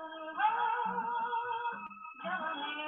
Oh, you.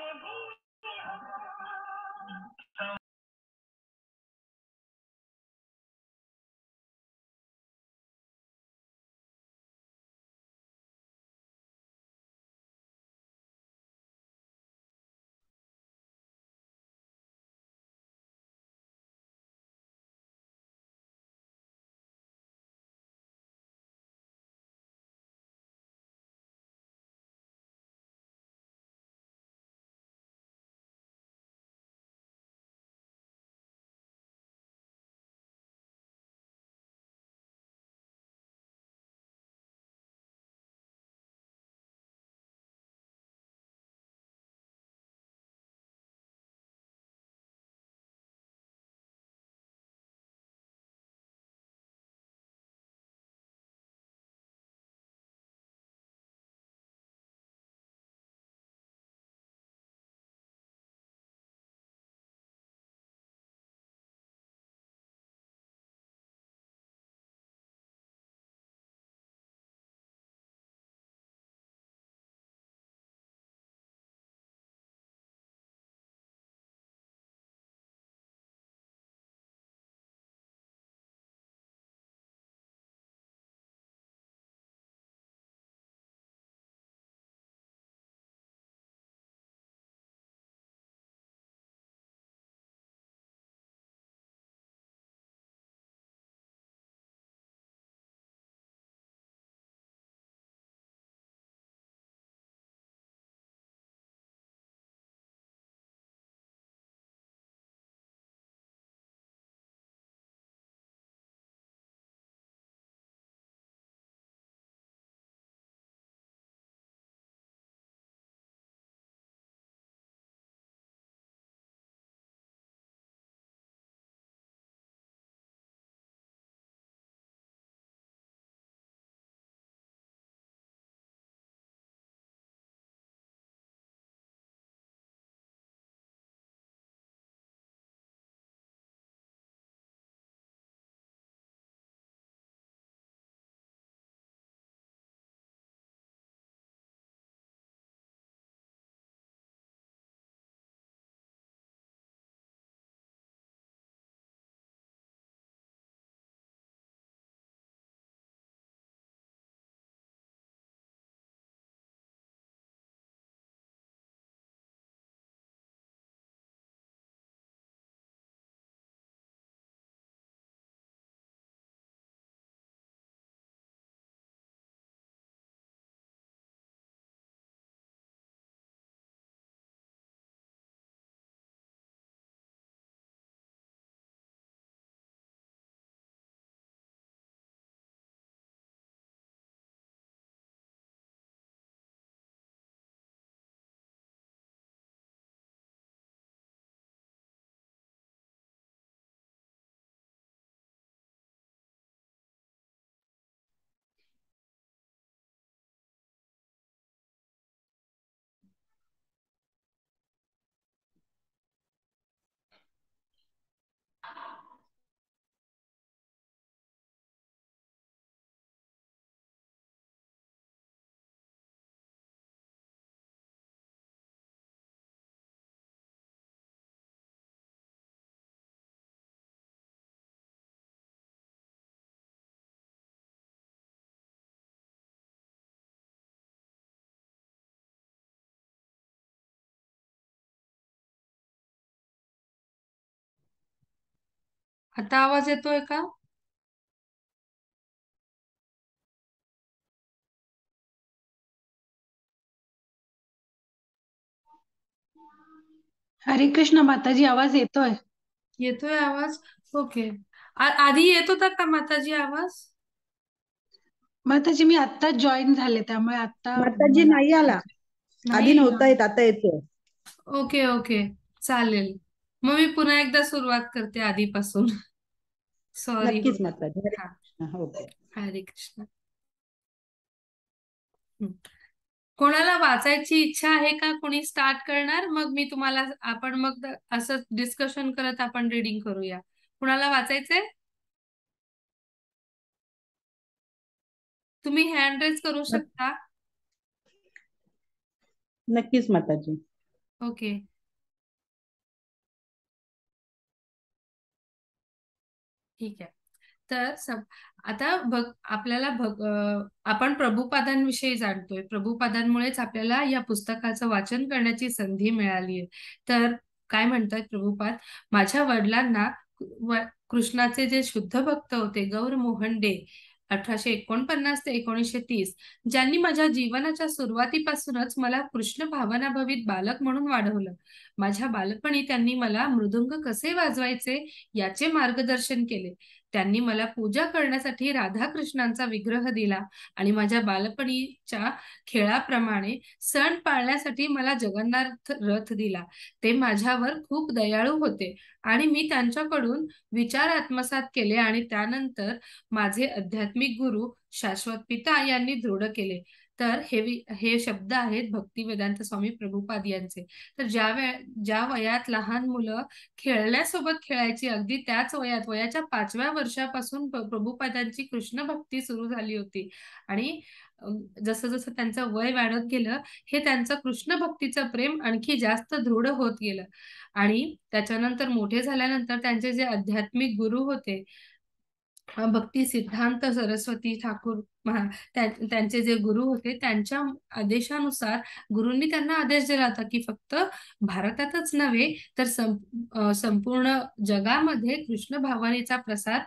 आता आवाज येतोय का हरे कृष्ण माताजी आवाज येतोय येतोय आवाज ओके आधी येत होता का माताजी आवाज माताजी मी आता जॉईन झाले त्यामुळे आता माताजी नाही आला आधी नव्हता येत आता येतोय ओके ओके चालेल मग मी पुन्हा एकदा सुरुवात करते आधीपासून सॉरी नक्कीच माता ओके हो, हरे कृष्ण कोणाला वाचायची इच्छा आहे का कोणी स्टार्ट करणार मग मी तुम्हाला आपण मग असं डिस्कशन करत आपण रीडिंग करूया कुणाला वाचायचंय तुम्ही हँड रेज करू शकता नक्कीच माताजी ओके okay. ठीक आहे तर सब आता भग आपल्याला भग आपण प्रभुपादांविषयी जाणतोय प्रभुपादांमुळेच आपल्याला या पुस्तकाचं वाचन करण्याची संधी मिळाली आहे तर काय म्हणतात प्रभुपाद माझ्या वडिलांना कृष्णाचे जे शुद्ध भक्त होते गौर मोहन डे अठराशे एकोणपन्नास ते एकोणीसशे तीस ज्यांनी माझ्या जीवनाच्या सुरुवातीपासूनच मला कृष्ण भावनाभवित बालक म्हणून वाढवलं माझ्या बालपणी त्यांनी मला मृदुंग कसे वाजवायचे याचे मार्गदर्शन केले त्यांनी मला पूजा करण्यासाठी राधाकृष्णांचा विग्रह दिला आणि माझ्या बालपणीच्या खेळाप्रमाणे सण पाळण्यासाठी मला जगन्नाथ रथ दिला ते माझ्यावर खूप दयाळू होते आणि मी त्यांच्याकडून विचार आत्मसात केले आणि त्यानंतर माझे आध्यात्मिक गुरु शाश्वत पिता यांनी दृढ केले तर हे हे शब्द आहेत भक्ती वेदांत स्वामी प्रभुपाद यांचे तर ज्या वेळ ज्या वयात लहान मुलं खेळण्यासोबत खेळायची अगदी त्याच वयात वयाच्या पाचव्या वर्षापासून प्रभुपादांची कृष्ण भक्ती सुरू झाली होती आणि जसं जसं त्यांचं वय वाढत गेलं हे त्यांचं कृष्ण भक्तीचं प्रेम आणखी जास्त दृढ होत गेलं आणि त्याच्यानंतर मोठे झाल्यानंतर त्यांचे जे आध्यात्मिक गुरु होते भक्ती सिद्धांत सरस्वती ठाकूर त्यांचे जे गुरु होते त्यांच्या आदेशानुसार गुरुंनी त्यांना आदेश दिला होता की फक्त भारतातच नव्हे तर संपूर्ण जगामध्ये कृष्ण भावनेचा प्रसार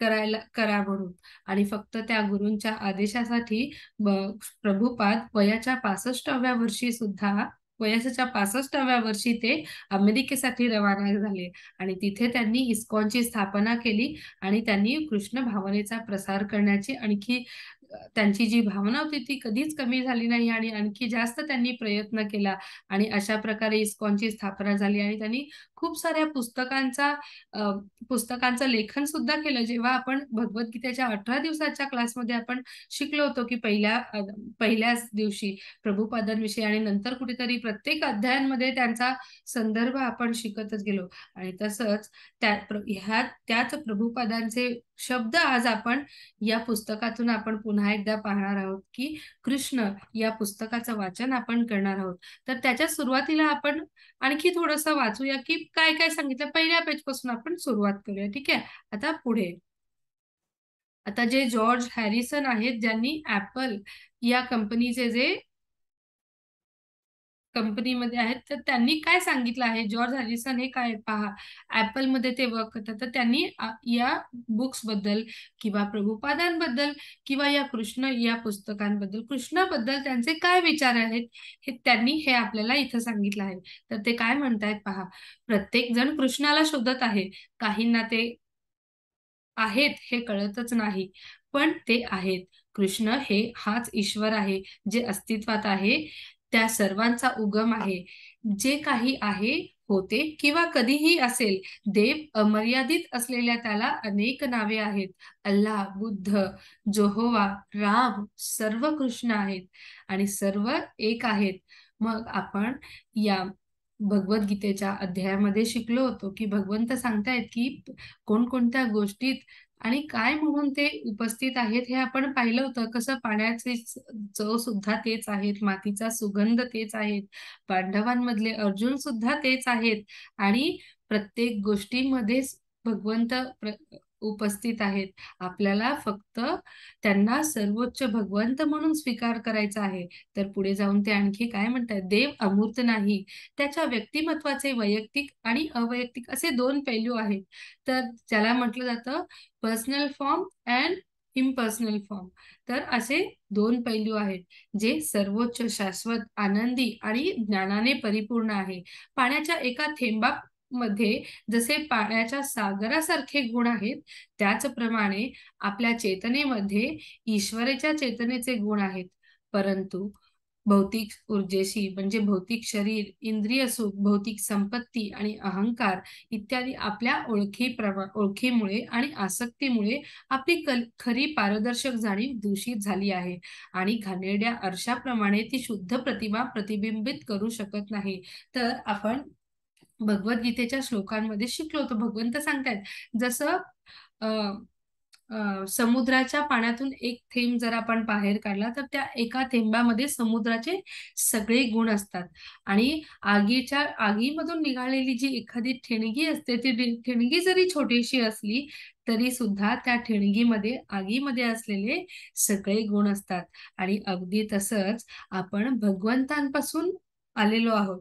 करायला करा म्हणून आणि फक्त त्या गुरूंच्या आदेशासाठी प्रभुपाद वयाच्या पासष्टाव्या वर्षी सुद्धा वयाच्या पासष्टाव्या वर्षी ते अमेरिकेसाठी रवाना झाले आणि तिथे त्यांनी इस्कॉनची स्थापना केली आणि त्यांनी कृष्ण भावनेचा प्रसार करण्याची आणखी त्यांची जी भावना होती ती कधीच कमी झाली नाही आणि आणखी जास्त त्यांनी प्रयत्न केला आणि अशा प्रकारे इस्कॉनची स्थापना झाली आणि त्यांनी खूप साऱ्या पुस्तकांचा पुस्तकांचं लेखन सुद्धा केलं जेव्हा आपण भगवद्गीतेच्या अठरा दिवसाच्या क्लासमध्ये आपण शिकलो होतो की पहिल्या पहिल्याच दिवशी प्रभुपादांविषयी आणि नंतर कुठेतरी प्रत्येक अध्यायांमध्ये त्यांचा संदर्भ आपण शिकतच गेलो आणि तसंच त्या ह्या त्याच प्रभुपादांचे शब्द आज आपण या पुस्तकातून आपण पुन्हा एकदा पाहणार आहोत की कृष्ण या पुस्तकाचं वाचन आपण करणार आहोत तर त्याच्या सुरुवातीला आपण आणखी थोडंसं वाचूया की काय काय सांगितलं पहिल्या पेज पासून आपण सुरुवात करूया ठीक आहे आता पुढे आता जे जॉर्ज हॅरिसन आहेत ज्यांनी ऍपल या कंपनीचे जे कंपनीमध्ये आहेत तर त्यांनी काय सांगितलं आहे जॉर्ज हॅरिसन हे काय पहा ऍपलमध्ये ते वर्क करतात तर त्यांनी या बुक्स बद्दल किंवा प्रभुपादांबद्दल किंवा या कृष्ण या पुस्तकांबद्दल कृष्णाबद्दल त्यांचे काय विचार आहेत हे त्यांनी हे आपल्याला इथं सांगितलं आहे तर ते काय म्हणतायत पहा प्रत्येक जण कृष्णाला शोधत आहे काहींना ते आहेत हे कळतच नाही पण ते आहेत कृष्ण हे हाच ईश्वर आहे जे अस्तित्वात आहे त्या सर्वांचा उगम आहे जे काही आहे होते किंवा कधीही असेल देव अमर्यादित असलेल्या त्याला अनेक नावे आहेत अल्लाह बुद्ध जोहोवा राम सर्व कृष्ण आहेत आणि सर्व एक आहेत मग आपण या भगवद्गीतेच्या अध्यायामध्ये शिकलो होतो की भगवंत सांगतायत की कोणकोणत्या गोष्टीत आणि काय म्हणून ते उपस्थित आहेत हे आपण पाहिलं होतं कसं पाण्याचे चव सुद्धा तेच आहेत मातीचा सुगंध तेच आहेत पांडवांमधले अर्जुन सुद्धा तेच आहेत आणि प्रत्येक गोष्टीमध्ये भगवंत उपस्थित आहेत आपल्याला फक्त त्यांना सर्वोच्च भगवंत म्हणून स्वीकार करायचा आहे तर पुढे जाऊन ते आणखी काय म्हणतात देव अमूर्त नाही त्याच्या व्यक्तिमत्वाचे वैयक्तिक आणि अवैयक्तिक असे दोन पैलू आहेत तर ज्याला म्हटलं जातं personal form and impersonal form तर असे दोन पैलू आहेत जे सर्वोच्च शाश्वत आनंदी आणि ज्ञानाने परिपूर्ण आहे पाण्याच्या एका थेंबा मध्ये जसे पाण्याच्या सागरासारखे गुण आहेत त्याचप्रमाणे आपल्या चेतनेमध्ये ईश्वराच्या चेतनेचे गुण आहेत परंतु भौतिक ऊर्जेशी म्हणजे भौतिक शरीर इंद्रिय सुख भौतिक संपत्ती आणि अहंकार इत्यादी आपल्या ओळखी ओळखीमुळे आणि आसक्तीमुळे आपली कल खरी पारदर्शक जाणीव दूषित झाली आहे आणि घाणेरड्या अर्शाप्रमाणे ती शुद्ध प्रतिमा प्रतिबिंबित करू शकत नाही तर आपण भगवद्गीतेच्या श्लोकांमध्ये शिकलो तर भगवंत सांगतायत जसं अं समुद्राच्या पाण्यातून एक थेंब जर आपण बाहेर काढला तर त्या एका थेंबामध्ये समुद्राचे सगळे गुण असतात आणि आगीच्या आगीमधून निघालेली जी एखादी ठिणगी असते ती ठिणगी जरी छोटीशी असली तरी सुद्धा त्या ठिणगीमध्ये आगीमध्ये असलेले सगळे गुण असतात आणि अगदी तसंच आपण भगवंतांपासून आलेलो आहोत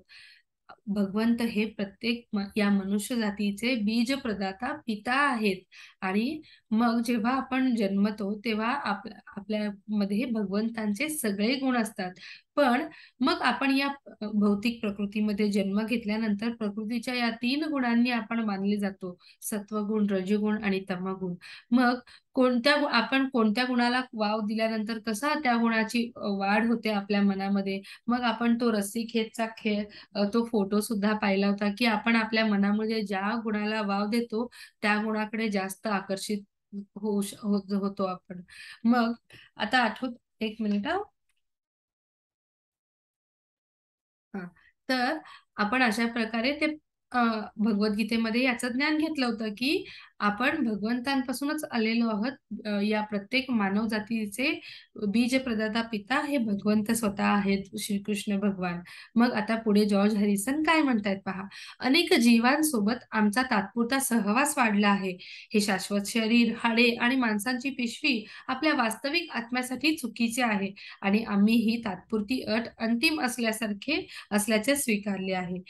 भगवंत हे प्रत्येक या मनुष्य जातीचे बीज प्रदाता पिता आहेत आणि मग जेव्हा आपण जन्मतो तेव्हा आप आपल्यामध्ये भगवंतांचे सगळे गुण असतात पण मग आपण या भौतिक प्रकृतीमध्ये जन्म घेतल्यानंतर प्रकृतीच्या या तीन गुणांनी आपण मानले जातो सत्वगुण रजगुण आणि तमगुण मग कोणत्या आपण कोणत्या गुणाला वाव दिल्यानंतर कसा त्या गुणाची वाढ होते आपल्या मनामध्ये मग आपण तो रस्सी खेचचा खेळ तो फोटो सुद्धा पाहिला होता की आपण आपल्या मनामध्ये ज्या गुणाला वाव देतो त्या गुणाकडे जास्त आकर्षित होऊ होतो आपण मग आता आठवत एक मिनिट तर आपण अशा प्रकारे ते भगवद्गीतेमध्ये याचं ज्ञान घेतलं होतं की आपण भगवंतांपासूनच आलेलो आहोत या प्रत्येक मानव जातीचे बीज प्रदाता पिता हे भगवंत स्वतः आहेत श्रीकृष्ण भगवान मग आता पुढे जॉर्ज हरिसन काय म्हणतायत पहा अनेक जीवांसोबत आमचा तात्पुरता सहवास वाढला आहे हे शाश्वत शरीर हाडे आणि माणसांची पिशवी आपल्या वास्तविक आत्म्यासाठी चुकीचे आहे आणि आम्ही ही तात्पुरती अट अंतिम असल्यासारखे असल्याचे स्वीकारले आहे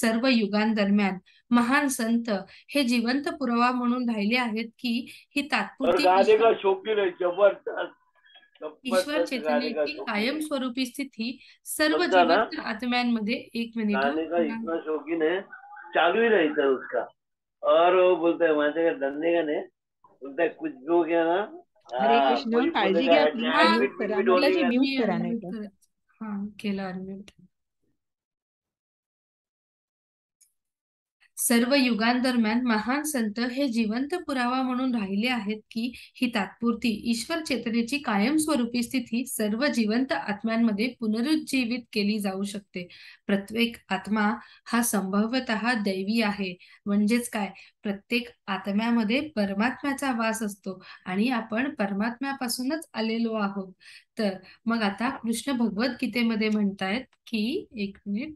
सर्व युगांदरम्यान महान संत हे जिवंत पुरावा म्हणून राहिले आहेत की ही तात्पुरती जबरदस्त ईश्वर चेतनेची स्वरूपी स्थिती सर्व जीवन आत्म्यांमध्ये एक मिनिट इतना शौकीन है चालू ही रहता है उसका और बोलते बोलता है माझ्या धंदे का नाही बोलता कुछ भी हो गया ना हरे कृष्ण काळजी घ्या प्लीज म्यूट करा मुलाची म्यूट करा हां केला अनम्यूट सर्व युगांदरम्यान महान संत हे जिवंत पुरावा म्हणून राहिले आहेत की ही तात्पुरती ईश्वर चेतनेची कायमस्वरूपी स्थिती सर्व जिवंत आत्म्यांमध्ये पुनरुज्जीवित केली जाऊ शकते प्रत्येक आत्मा हा संभाव्यत दैवी आहे म्हणजेच काय प्रत्येक आत्म्यामध्ये परमात्म्याचा वास असतो आणि आपण परमात्म्यापासूनच आलेलो आहोत तर मग आता कृष्ण भगवद्गीतेमध्ये म्हणतायत की एक मिनिट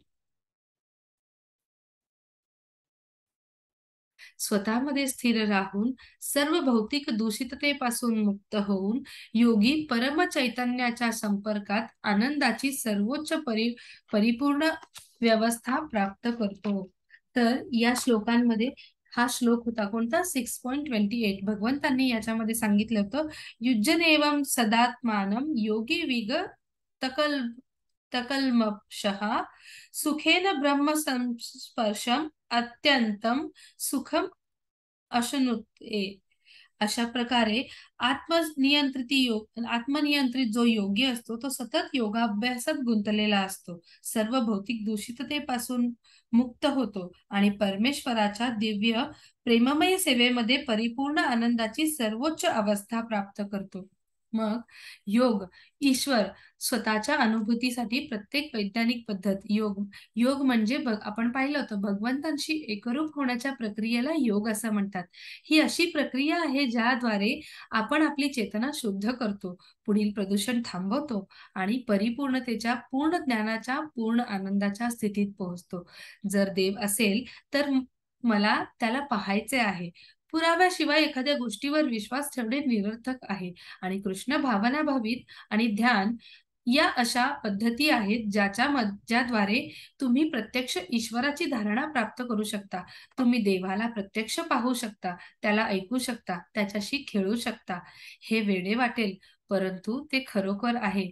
स्वतःमध्ये स्थिर राहून सर्व भौतिक दूषिततेपासून मुक्त होऊन योगी परम चैतन्याच्या संपर्कात आनंदाची सर्वोच्च परि परिपूर्ण व्यवस्था प्राप्त करतो तर या श्लोकांमध्ये हा श्लोक होता कोणता सिक्स पॉईंट ट्वेंटी एट भगवंतांनी याच्यामध्ये सांगितलं होतं युजन सदात्मान योगी विग तकल तकलमशहा सुखेन ब्रह्म संस्पर्शम अत्यंतम सुखम अशनुते अशा प्रकारे आत्मनियंत्रित योग आत्मनियंत्रित जो योग्य असतो तो सतत योगाभ्यासात गुंतलेला असतो सर्व भौतिक दूषिततेपासून मुक्त होतो आणि परमेश्वराच्या दिव्य प्रेममय सेवेमध्ये परिपूर्ण आनंदाची सर्वोच्च अवस्था प्राप्त करतो मग योग ईश्वर स्वतःच्या अनुभूतीसाठी प्रत्येक वैज्ञानिक पद्धत योग योग म्हणजे आपण पाहिलं होतं भगवंतांशी एकरूप होण्याच्या प्रक्रियेला योग असं म्हणतात ही अशी प्रक्रिया आहे ज्याद्वारे आपण आपली चेतना शुद्ध करतो पुढील प्रदूषण थांबवतो आणि परिपूर्णतेच्या पूर्ण ज्ञानाच्या पूर्ण आनंदाच्या स्थितीत पोहोचतो जर देव असेल तर मला त्याला पाहायचे आहे पुराव्याशिवाय एखाद्या गोष्टीवर विश्वास ठेवणे निरर्थक आहे आणि कृष्ण भावना भावित आणि ध्यान या अशा पद्धती आहेत ज्याच्या ज्याद्वारे तुम्ही प्रत्यक्ष ईश्वराची धारणा प्राप्त करू शकता तुम्ही देवाला प्रत्यक्ष पाहू शकता त्याला ऐकू शकता त्याच्याशी खेळू शकता हे वेडे वाटेल परंतु ते खरोखर आहे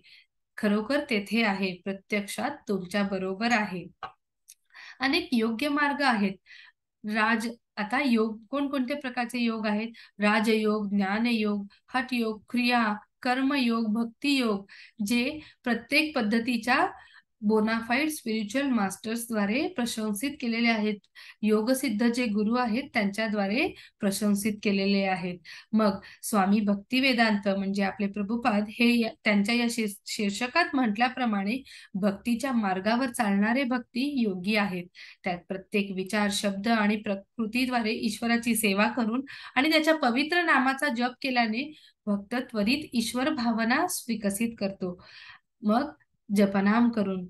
खरोखर तेथे आहे प्रत्यक्षात तुमच्या बरोबर आहे अनेक योग्य मार्ग आहेत राज आता योग कोणकोणते प्रकारचे योग आहेत राजयोग ज्ञानयोग हटयोग क्रिया कर्मयोग भक्तियोग जे प्रत्येक पद्धतीच्या बोनाफाईड स्पिरिच्युअल मास्टर्सद्वारे प्रशंसित केलेले आहेत योगसिद्ध जे गुरु आहेत त्यांच्याद्वारे प्रशंसित केलेले आहेत मग स्वामी भक्ती वेदांत म्हणजे आपले प्रभुपाद हे त्यांच्या या शीर्षकात म्हटल्याप्रमाणे भक्तीच्या मार्गावर चालणारे भक्ती योगी आहेत त्यात प्रत्येक विचार शब्द आणि प्रकृतीद्वारे ईश्वराची सेवा करून आणि त्याच्या पवित्र नामाचा जप केल्याने भक्त त्वरित ईश्वर भावना विकसित करतो मग जपनाम करून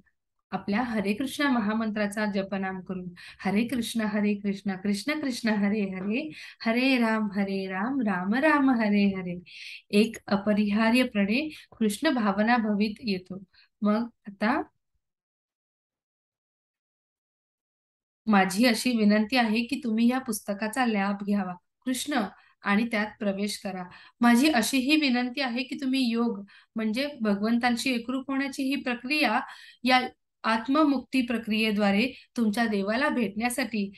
आपल्या हरे कृष्ण महामंत्राचा जपनाम करून हरे कृष्ण हरे कृष्ण कृष्ण कृष्ण हरे हरे हरे राम हरे राम राम राम हरे हरे एक अपरिहार्य प्रणे कृष्ण भावना भवित येतो मग आता माझी अशी विनंती आहे की तुम्ही या पुस्तकाचा लाभ घ्यावा कृष्ण आणि त्यात प्रवेश करा माझी अशी ही विनंती आहे की तुम्ही योग म्हणजे भगवंतांशी एकरूप होण्याची ही प्रक्रिया या आत्ममुक्ती प्रक्रियेद्वारे तुमच्या देवाला भेटण्यासाठी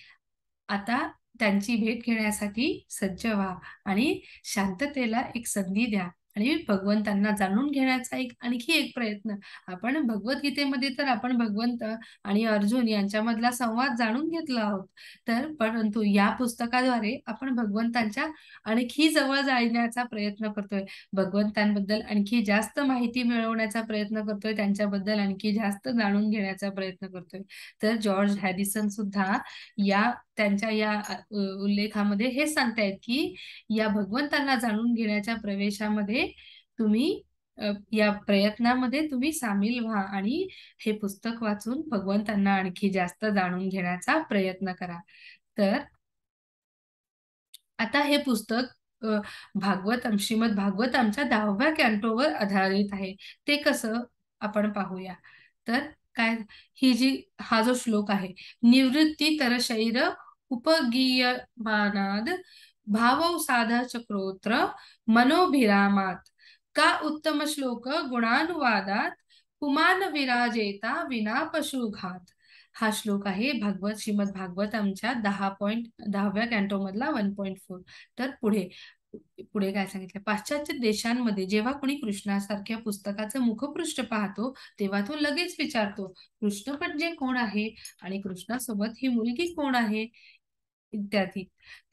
आता त्यांची भेट घेण्यासाठी सज्ज व्हा आणि शांततेला एक संधी द्या आणि भगवंतांना जाणून घेण्याचा एक आणखी एक प्रयत्न आपण भगवद्गीतेमध्ये तर आपण भगवंत आणि अर्जुन यांच्यामधला संवाद जाणून घेतला आहोत तर परंतु या पुस्तकाद्वारे आपण भगवंतांच्या आणखी जवळ जाण्याचा प्रयत्न करतोय भगवंतांबद्दल आणखी जास्त माहिती मिळवण्याचा प्रयत्न करतोय त्यांच्याबद्दल आणखी जास्त जाणून घेण्याचा प्रयत्न करतोय तर जॉर्ज हॅरिसन सुद्धा या त्यांच्या या उल्लेखामध्ये हे सांगतायत की या भगवंतांना जाणून घेण्याच्या प्रवेशामध्ये तुम्ही या प्रयत्नामध्ये तुम्ही सामील व्हा आणि हे पुस्तक वाचून भगवंतांना आणखी जास्त जाणून घेण्याचा प्रयत्न करा तर आता हे पुस्तक भागवत श्रीमद आमच्या दहाव्या कॅन्टोवर आधारित आहे ते कसं आपण पाहूया तर काय ही जी हा जो श्लोक आहे निवृत्ती तर शैर उपगीयमानाद भाव साधा चक्रोत्र मनोभिरामात का उत्तम श्लोक गुणानुवादात कुमान विराजेता विना पशुघात हा श्लोक आहे भागवत श्रीमद आमच्या दहा पॉईंट दहाव्या कॅन्टो मधला वन पॉईंट फोर तर पुढे पुढे काय सांगितलं पाश्चात्य देशांमध्ये जेव्हा कोणी कृष्णासारख्या पुस्तकाचं मुखपृष्ठ पाहतो तेव्हा तो लगेच विचारतो कृष्ण म्हणजे कोण आहे आणि कृष्णासोबत ही मुलगी कोण आहे इत्यादी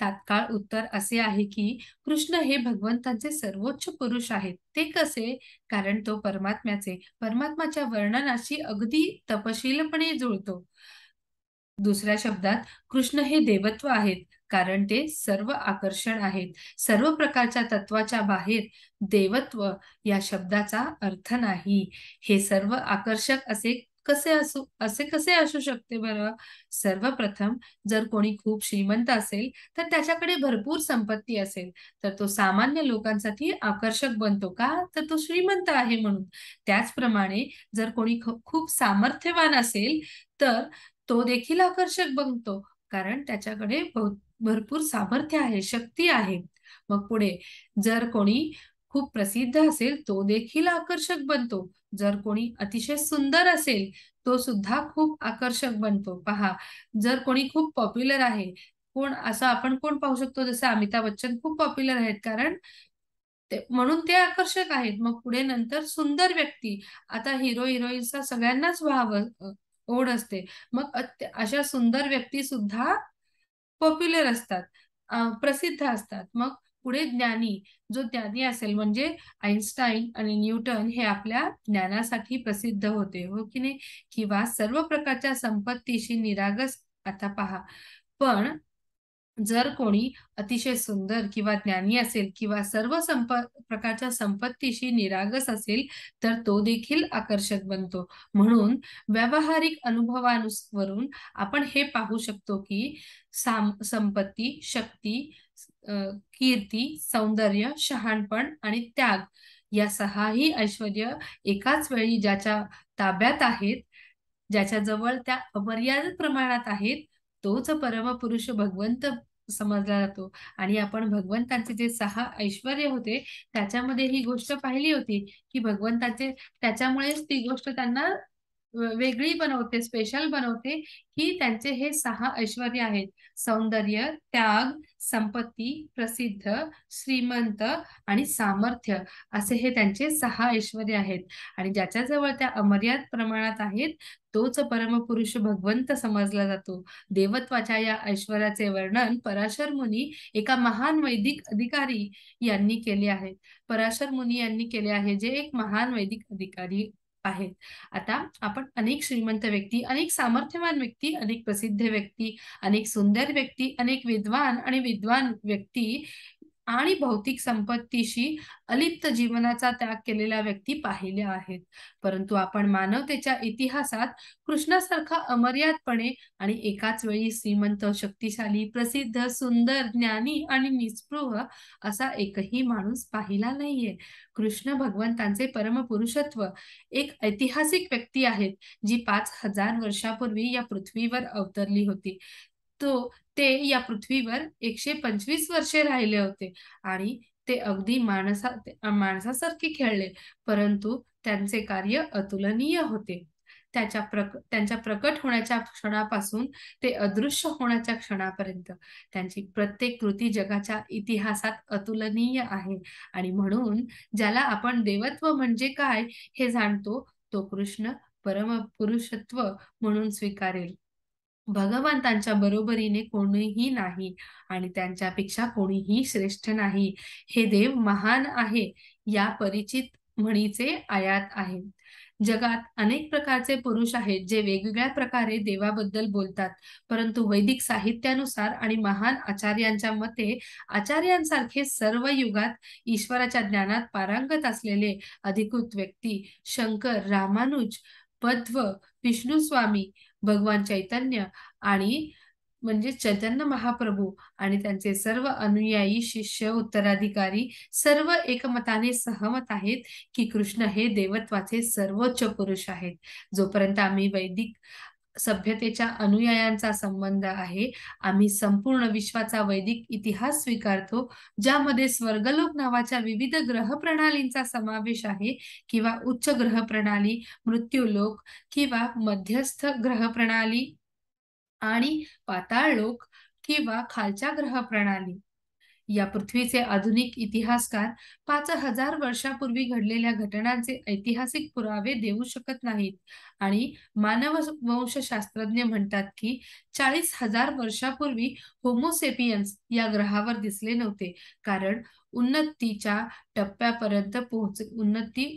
तात्काळ उत्तर असे आहे की कृष्ण हे भगवंतांचे सर्वोच्च पुरुष आहेत ते कसे कारण तो परमात्म्याचे परमात्माच्या वर्णनाशी अगदी तपशीलपणे जुळतो दुसऱ्या शब्दात कृष्ण हे देवत्व आहेत कारण ते सर्व आकर्षण आहेत सर्व प्रकारच्या तत्वाच्या बाहेर देवत्व या शब्दाचा अर्थ नाही हे सर्व आकर्षक असे कसे असू असे कसे असू शकते बरं सर्वप्रथम जर कोणी खूप श्रीमंत असेल तर त्याच्याकडे भरपूर संपत्ती असेल तर तो सामान्य लोकांसाठी आकर्षक बनतो का तर तो श्रीमंत आहे म्हणून त्याचप्रमाणे जर कोणी खूप सामर्थ्यवान असेल तर तो देखील आकर्षक बनतो कारण त्याच्याकडे भरपूर सामर्थ्य आहे शक्ती आहे मग पुढे जर कोणी खूप प्रसिद्ध असेल तो देखील आकर्षक बनतो जर कोणी अतिशय सुंदर असेल तो सुद्धा खूप आकर्षक बनतो पहा जर कोणी खूप पॉप्युलर आहे कोण असं आपण कोण पाहू शकतो जसं अमिताभ बच्चन खूप पॉप्युलर आहेत कारण ते म्हणून ते आकर्षक आहेत मग पुढे नंतर सुंदर व्यक्ती आता हिरो हिरोईनचा सगळ्यांनाच व्हाव ओढ असते मग अशा सुंदर व्यक्ती सुद्धा पॉप्युलर असतात प्रसिद्ध असतात मग पुढे ज्ञानी जो ज्ञानी असेल म्हणजे आईन्स्टाईन आणि न्यूटन हे आपल्या ज्ञानासाठी प्रसिद्ध होते हो की नाही किंवा सर्व प्रकारच्या संपत्तीशी निरागस आता पहा पण जर कोणी अतिशय सुंदर किंवा ज्ञानी असेल किंवा सर्व संप प्रकारच्या संपत्तीशी निरागस असेल तर तो देखील आकर्षक बनतो म्हणून व्यावहारिक अनुभवानुसवरून आपण हे पाहू शकतो की साम संपत्ती शक्ती कीर्ती सौंदर्य शहाणपण आणि त्याग या सहाही ऐश्वर्य एकाच वेळी ज्याच्या ताब्यात आहेत ज्याच्या जवळ त्या अमर्याद प्रमाणात आहेत तोच परमपुरुष भगवंत समजला जातो आणि आपण भगवंतांचे जे सहा ऐश्वर्य होते त्याच्यामध्ये ही गोष्ट पाहिली होती की भगवंताचे त्याच्यामुळेच ती गोष्ट त्यांना वेगळी बनवते स्पेशल बनवते की त्यांचे हे सहा ऐश्वर्य आहेत सौंदर्य त्याग संपत्ती प्रसिद्ध श्रीमंत आणि सामर्थ्य असे हे त्यांचे सहा ऐश्वर्य आहेत आणि ज्याच्याजवळ त्या अमर्याद प्रमाणात आहेत तोच परमपुरुष भगवंत समजला जातो देवत्वाच्या या ऐश्वर्याचे वर्णन पराशर मुनी एका महान वैदिक अधिकारी यांनी केले आहे पराशर मुनी यांनी केले आहे जे एक महान वैदिक अधिकारी आहेत आता आपण अनेक श्रीमंत व्यक्ती अनेक सामर्थ्यवान व्यक्ती अनेक प्रसिद्ध व्यक्ती अनेक सुंदर व्यक्ती अनेक विद्वान आणि विद्वान व्यक्ती आणि भौतिक संपत्तीशी अलिप्त जीवनाचा त्याग केलेल्या व्यक्ती पाहिल्या आहेत परंतु आपण मानवतेच्या इतिहासात कृष्णासारखा अमर्यादपणे आणि एकाच वेळी श्रीमंत शक्तिशाली प्रसिद्ध सुंदर ज्ञानी आणि निस्पृह असा एकही माणूस पाहिला नाहीये कृष्ण भगवंतांचे परमपुरुषत्व एक ऐतिहासिक व्यक्ती आहेत जी पाच हजार वर्षापूर्वी या पृथ्वीवर अवतरली होती तो ते या पृथ्वीवर एकशे पंचवीस वर्षे राहिले होते आणि ते अगदी माणसा माणसासारखे खेळले परंतु त्यांचे कार्य अतुलनीय होते त्याच्या प्रक त्यांच्या प्रकट होण्याच्या क्षणापासून ते अदृश्य होण्याच्या क्षणापर्यंत त्यांची प्रत्येक कृती जगाच्या इतिहासात अतुलनीय आहे आणि म्हणून ज्याला आपण देवत्व म्हणजे काय हे जाणतो तो कृष्ण परमपुरुषत्व म्हणून स्वीकारेल भगवंतांच्या बरोबरीने कोणीही नाही आणि त्यांच्यापेक्षा कोणीही श्रेष्ठ नाही हे देव महान आहे या परिचित म्हणीचे आयात आहे जगात अनेक प्रकारचे पुरुष आहेत जे वेगवेगळ्या प्रकारे देवाबद्दल बोलतात परंतु वैदिक साहित्यानुसार आणि महान आचार्यांच्या मते आचार्यांसारखे सर्व युगात ईश्वराच्या ज्ञानात पारंगत असलेले अधिकृत व्यक्ती शंकर रामानुज पद्व विष्णुस्वामी भगवान चैतन्य आणि म्हणजे चैतन्य महाप्रभू आणि त्यांचे सर्व अनुयायी शिष्य उत्तराधिकारी सर्व एकमताने सहमत आहेत की कृष्ण हे देवत्वाचे सर्वोच्च पुरुष आहेत जोपर्यंत आम्ही वैदिक सभ्यतेच्या अनुयायांचा संबंध आहे आम्ही संपूर्ण विश्वाचा वैदिक इतिहास स्वीकारतो ज्यामध्ये स्वर्गलोक नावाच्या विविध ग्रह प्रणालींचा समावेश आहे किंवा उच्च ग्रह प्रणाली मृत्यूलोक किंवा मध्यस्थ ग्रह प्रणाली आणि पाताळ लोक किंवा खालच्या ग्रह प्रणाली या पृथ्वीचे आधुनिक इतिहासकार पाच हजार वर्षापूर्वी घडलेल्या घटनांचे ऐतिहासिक पुरावे देऊ शकत नाहीत आणि मानव वंशशास्त्रज्ञ म्हणतात की चाळीस हजार वर्षापूर्वी होमोसेपियन्स या ग्रहावर दिसले नव्हते कारण उन्नतीच्या टप्प्यापर्यंत पोहोच उन्नती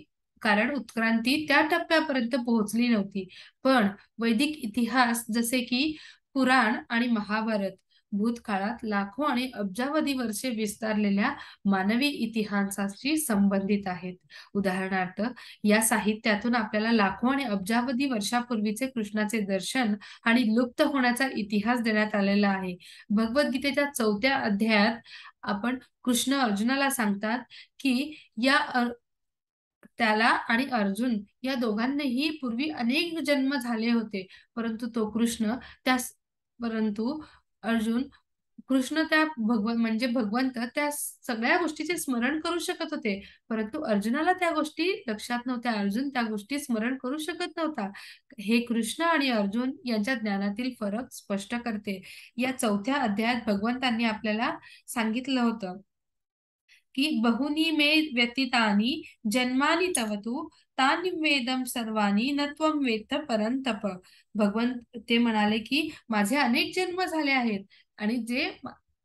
कारण उत्क्रांती त्या टप्प्यापर्यंत पोहोचली नव्हती पण वैदिक इतिहास जसे की पुराण आणि महाभारत भूतकाळात लाखो आणि अब्जावधी वर्षे विस्तारलेल्या मानवी इतिहासाशी संबंधित आहेत उदाहरणार्थ या साहित्यातून आपल्याला लाखो आणि अब्जावधी वर्षापूर्वीचे कृष्णाचे दर्शन आणि लुप्त होण्याचा इतिहास देण्यात आलेला आहे भगवद्गीतेच्या चौथ्या अध्यायात आपण कृष्ण अर्जुनाला सांगतात की या त्याला आणि अर्जुन या दोघांनीही पूर्वी अनेक जन्म झाले होते परंतु तो कृष्ण त्या परंतु अर्जुन कृष्ण त्या भगव म्हणजे भगवंत त्या सगळ्या गोष्टीचे स्मरण करू शकत होते परंतु अर्जुनाला त्या गोष्टी लक्षात नव्हत्या अर्जुन त्या गोष्टी स्मरण करू शकत नव्हता हे कृष्ण आणि अर्जुन यांच्या ज्ञानातील फरक स्पष्ट करते या चौथ्या अध्यायात भगवंतांनी आपल्याला सांगितलं होतं कि बहुनी मे व्यतीतानी जन्मानि तव तू तानि वेदम सर्वानी न परंतप भगवंत ते म्हणाले की माझे अनेक जन्म झाले आहेत आणि जे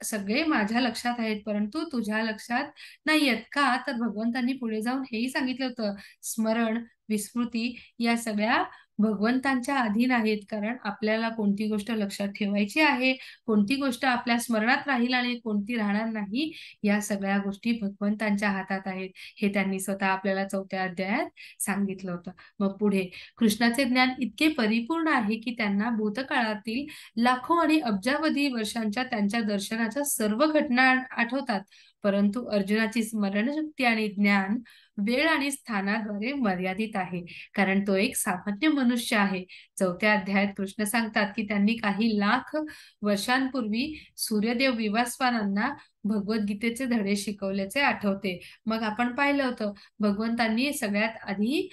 सगळे माझ्या लक्षात आहेत परंतु तुझ्या लक्षात नाही येत का तर भगवंतांनी पुढे जाऊन हेही सांगितलं होतं स्मरण विस्मृती या सगळ्या भगवंतांच्या अधीन आहेत कारण आपल्याला कोणती गोष्ट लक्षात ठेवायची आहे कोणती गोष्ट आपल्या स्मरणात राहील आणि कोणती राहणार नाही या सगळ्या गोष्टी भगवंतांच्या हातात आहेत हे त्यांनी स्वतः आपल्याला चौथ्या अध्यायात सांगितलं होतं मग पुढे कृष्णाचे ज्ञान इतके परिपूर्ण आहे की त्यांना भूतकाळातील लाखो आणि अब्जावधी वर्षांच्या त्यांच्या दर्शनाच्या सर्व घटना आठवतात परंतु अर्जुनाची स्मरणशक्ती आणि ज्ञान वेळ आणि स्थानाद्वारे मर्यादित आहे कारण तो एक सामान्य मनुष्य आहे चौथ्या अध्यायात कृष्ण सांगतात की त्यांनी काही लाख वर्षांपूर्वी सूर्यदेव विवास्वानांना भगवद्गीतेचे धडे शिकवल्याचे आठवते मग आपण पाहिलं होतं भगवंतांनी सगळ्यात आधी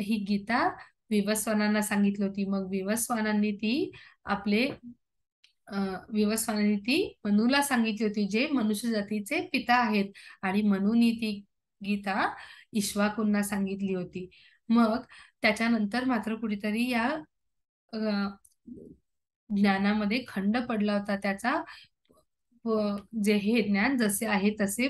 ही गीता विवस्वानांना सांगितली होती मग विवस्वानांनी ती आपले विवस्वाने ती मनूला सांगितली होती जे मनुष्य जातीचे पिता आहेत आणि मनुनी ती गीता इश्वाकूंना सांगितली होती मग त्याच्यानंतर मात्र कुठेतरी या ज्ञानामध्ये खंड पडला होता त्याचा जे हे ज्ञान जसे आहे तसे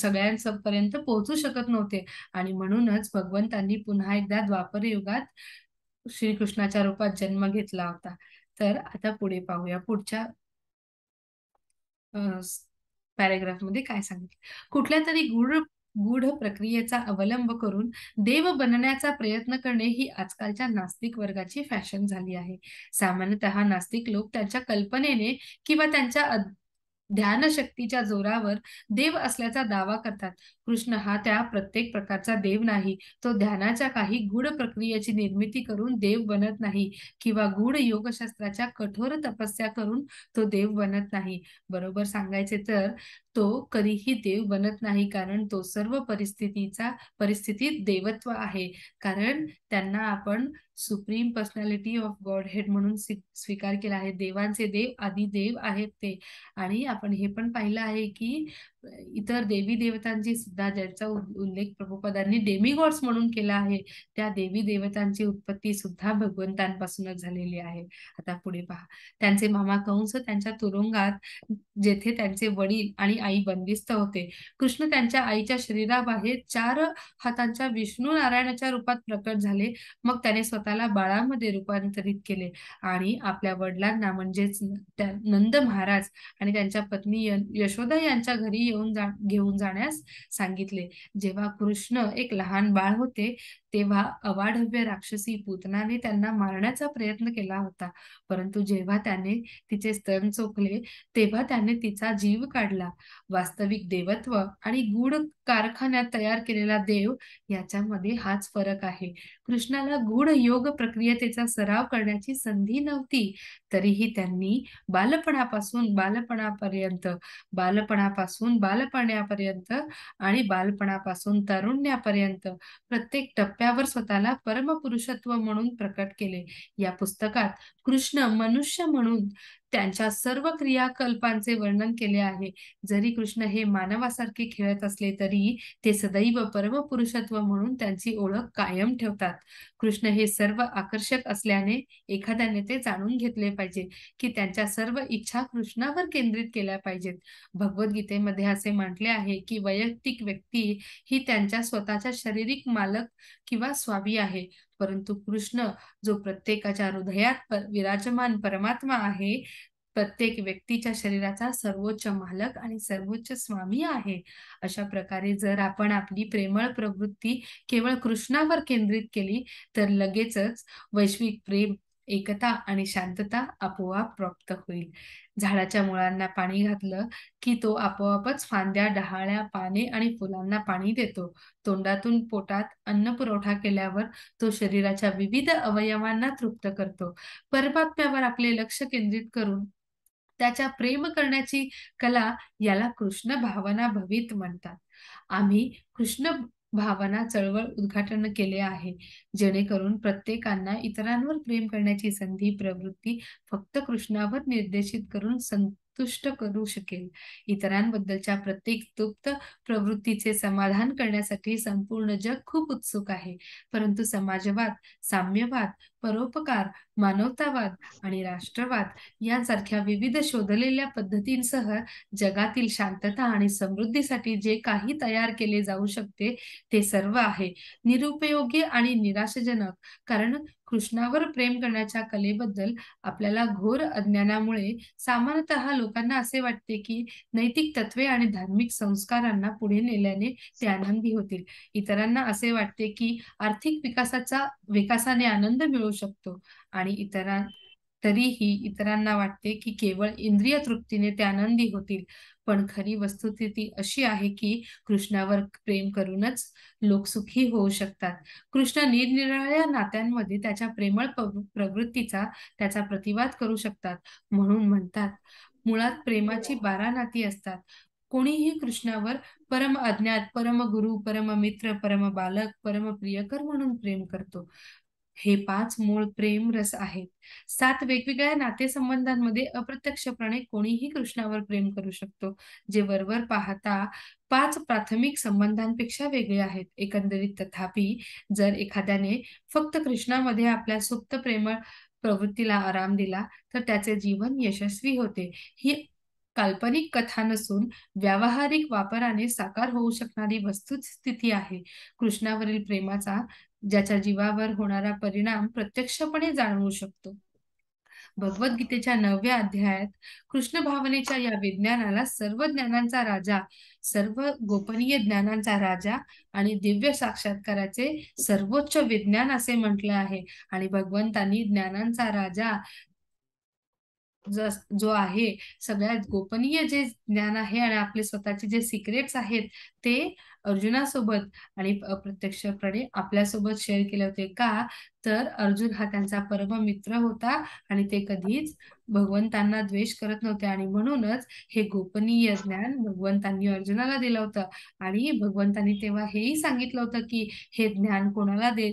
सगळ्यांपर्यंत पोहोचू शकत नव्हते आणि म्हणूनच भगवंतांनी पुन्हा एकदा द्वापर युगात श्रीकृष्णाच्या रूपात जन्म घेतला होता तर आता पुढे पाहूया पुढच्या मध्ये काय सांगितलं कुठल्या तरी गुढ गूढ प्रक्रियेचा अवलंब करून देव बनण्याचा प्रयत्न करणे ही आजकालच्या नास्तिक वर्गाची फॅशन झाली आहे सामान्यत नास्तिक लोक त्यांच्या कल्पनेने किंवा त्यांच्या ध्यानशक्तीच्या जोरावर देव असल्याचा दावा करतात कृष्ण हा त्या प्रत्येक प्रकारचा देव नाही तो ध्यानाच्या काही गूढ प्रक्रियेची निर्मिती करून देव बनत नाही किंवा गुढ योगशास्त्राच्या कठोर तपस्या करून तो देव बनत नाही बरोबर सांगायचे तर तो कधीही देव बनत नाही कारण तो सर्व परिस्थितीचा परिस्थितीत देवत्व आहे कारण त्यांना आपण supreme personality of Godhead म्हणून स्वीकार केला आहे देवांचे देव आदी देव आहेत ते आणि आपण हे पण पाहिलं आहे की इतर देवी देवतांची सुद्धा ज्यांचा उल्लेख प्रभुपदांनी डेमिगॉड्स म्हणून केला आहे त्या देवी देवतांची उत्पत्ती सुद्धा भगवंतांपासूनच झालेली आहे आता पुढे पहा त्यांचे मामा कंस त्यांच्या तुरुंगात जेथे त्यांचे वडील आणि आई बंदिस्त होते कृष्ण त्यांच्या आईच्या शरीराबाहेर चार हातांच्या विष्णू नारायणाच्या रूपात प्रकट झाले मग त्याने स्वतःला बाळामध्ये रूपांतरित केले आणि आपल्या वडिलांना म्हणजेच नंद महाराज आणि त्यांच्या पत्नी यशोदा यांच्या घरी घेऊन जा घेऊन जाण्यास सांगितले जेव्हा कृष्ण एक लहान बाळ होते तेव्हा अवाढव्य राक्षसी पूतनाने त्यांना मारण्याचा प्रयत्न केला होता परंतु जेव्हा त्याने तिचे स्तन चोखले तेव्हा त्याने तिचा जीव काढला वास्तविक देवत्व आणि गुढ कारखान्यात तयार केलेला देव याच्यामध्ये हाच फरक आहे कृष्णाला गुढ योग प्रक्रियेचा सराव करण्याची संधी नव्हती तरीही त्यांनी बालपणापासून बालपणापर्यंत बालपणापासून बालपणापर्यंत आणि बालपणापासून तरुण्यापर्यंत प्रत्येक टप्प्यात टप्प्यावर स्वतःला परमपुरुषत्व म्हणून प्रकट केले या पुस्तकात कृष्ण मनुष्य म्हणून त्यांच्या सर्व क्रियाकल्पांचे वर्णन केले आहे जरी कृष्ण हे मानवासारखे खेळत असले तरी ते सदैव परमपुरुषत्व म्हणून त्यांची ओळख कायम ठेवतात कृष्ण हे सर्व आकर्षक असल्याने एखाद्याने ते जाणून घेतले पाहिजे की त्यांच्या सर्व इच्छा कृष्णावर केंद्रित केल्या पाहिजेत भगवद्गीतेमध्ये असे म्हटले आहे की वैयक्तिक व्यक्ती ही त्यांच्या स्वतःच्या शारीरिक मालक किंवा स्वामी आहे परंतु कृष्ण जो प्रत्येकाच्या हृदयात पर, विराजमान परमात्मा आहे प्रत्येक व्यक्तीच्या शरीराचा सर्वोच्च मालक आणि सर्वोच्च स्वामी आहे अशा प्रकारे जर आपण आपली प्रेमळ प्रवृत्ती केवळ कृष्णावर केंद्रित केली तर लगेचच वैश्विक प्रेम एकता आणि शांतता आपोआप प्राप्त होईल झाडाच्या मुळांना पाणी घातलं की तो आपोआपच फांद्या डहाळ्या पाने आणि फुलांना पाणी देतो तोंडातून पोटात अन्न पुरवठा केल्यावर तो शरीराच्या विविध अवयवांना तृप्त करतो परमात्म्यावर आपले लक्ष केंद्रित करून त्याच्या प्रेम करण्याची कला याला कृष्ण भावना भवित म्हणतात आम्ही कृष्ण भावना चळवळ उद्घाटन केले आहे जेणेकरून प्रत्येकांना इतरांवर प्रेम करण्याची संधी प्रवृत्ती फक्त कृष्णावर निर्देशित करून सं तुष्ट करू शकेल इतरांबद्दलच्या प्रत्येक तृप्त प्रवृत्तीचे समाधान करण्यासाठी संपूर्ण जग खूप उत्सुक आहे परंतु समाजवाद साम्यवाद परोपकार मानवतावाद आणि राष्ट्रवाद यांसारख्या विविध शोधलेल्या पद्धतींसह जगातील शांतता आणि समृद्धीसाठी जे काही तयार केले जाऊ शकते ते सर्व आहे निरुपयोगी आणि निराशजनक कारण कृष्णावर प्रेम करण्याच्या कलेबद्दल आपल्याला घोर अज्ञानामुळे सामान्यतः लोकांना असे वाटते की नैतिक तत्वे आणि धार्मिक संस्कारांना पुढे नेल्याने ते आनंदी होतील इतरांना असे वाटते की आर्थिक विकासाचा विकासाने आनंद मिळू शकतो आणि इतरां तरीही इतरांना वाटते की केवळ इंद्रिय तृप्तीने ते आनंदी होतील पण खरी वस्तुस्थिती अशी आहे की कृष्णावर प्रेम करूनच लोक सुखी होऊ शकतात कृष्ण निरनिराळ्या नात्यांमध्ये त्याच्या प्रेमळ प्रवृत्तीचा त्याचा प्रतिवाद करू शकतात म्हणून म्हणतात मुळात प्रेमाची बारा नाती असतात कोणीही कृष्णावर परम अज्ञात परम गुरु परम मित्र परम बालक परम प्रियकर म्हणून प्रेम करतो हे पाच मूळ प्रेम रस आहेत सात वेगवेगळ्या नातेसंबंधांमध्ये अप्रत्यक्षपणे कोणीही कृष्णावर प्रेम करू शकतो जे वरवर पाहता पाच प्राथमिक संबंधांपेक्षा वेगळे आहेत एकंदरीत तथापि जर एखाद्याने फक्त कृष्णामध्ये आपल्या सुप्त प्रेम प्रवृत्तीला आराम दिला तर त्याचे जीवन यशस्वी होते ही काल्पनिक कथा नसून व्यावहारिक वापराने साकार होऊ शकणारी वस्तूच स्थिती आहे कृष्णावरील प्रेमाचा ज्याच्या जीवावर होणारा परिणाम प्रत्यक्षपणे जाणवू शकतो भगवद्गीतेच्या नवव्या अध्यायात कृष्ण भावनेच्या या विज्ञानाला सर्व ज्ञानांचा राजा सर्व गोपनीय ज्ञानांचा राजा आणि दिव्य साक्षात्काराचे सर्वोच्च विज्ञान असे म्हटले आहे आणि भगवंतांनी ज्ञानांचा राजा जो आहे सगळ्यात गोपनीय जे ज्ञान आहे आणि आपले स्वतःचे जे सिक्रेट्स आहेत ते अर्जुनासोबत आणि प्रत्यक्षपणे आपल्यासोबत शेअर केले होते का तर अर्जुन हा त्यांचा परम मित्र होता आणि ते कधीच भगवंतांना द्वेष करत नव्हते आणि म्हणूनच हे गोपनीय ज्ञान भगवंतांनी अर्जुनाला दिलं होतं आणि भगवंतांनी तेव्हा हेही सांगितलं होतं की हे ज्ञान कोणाला दे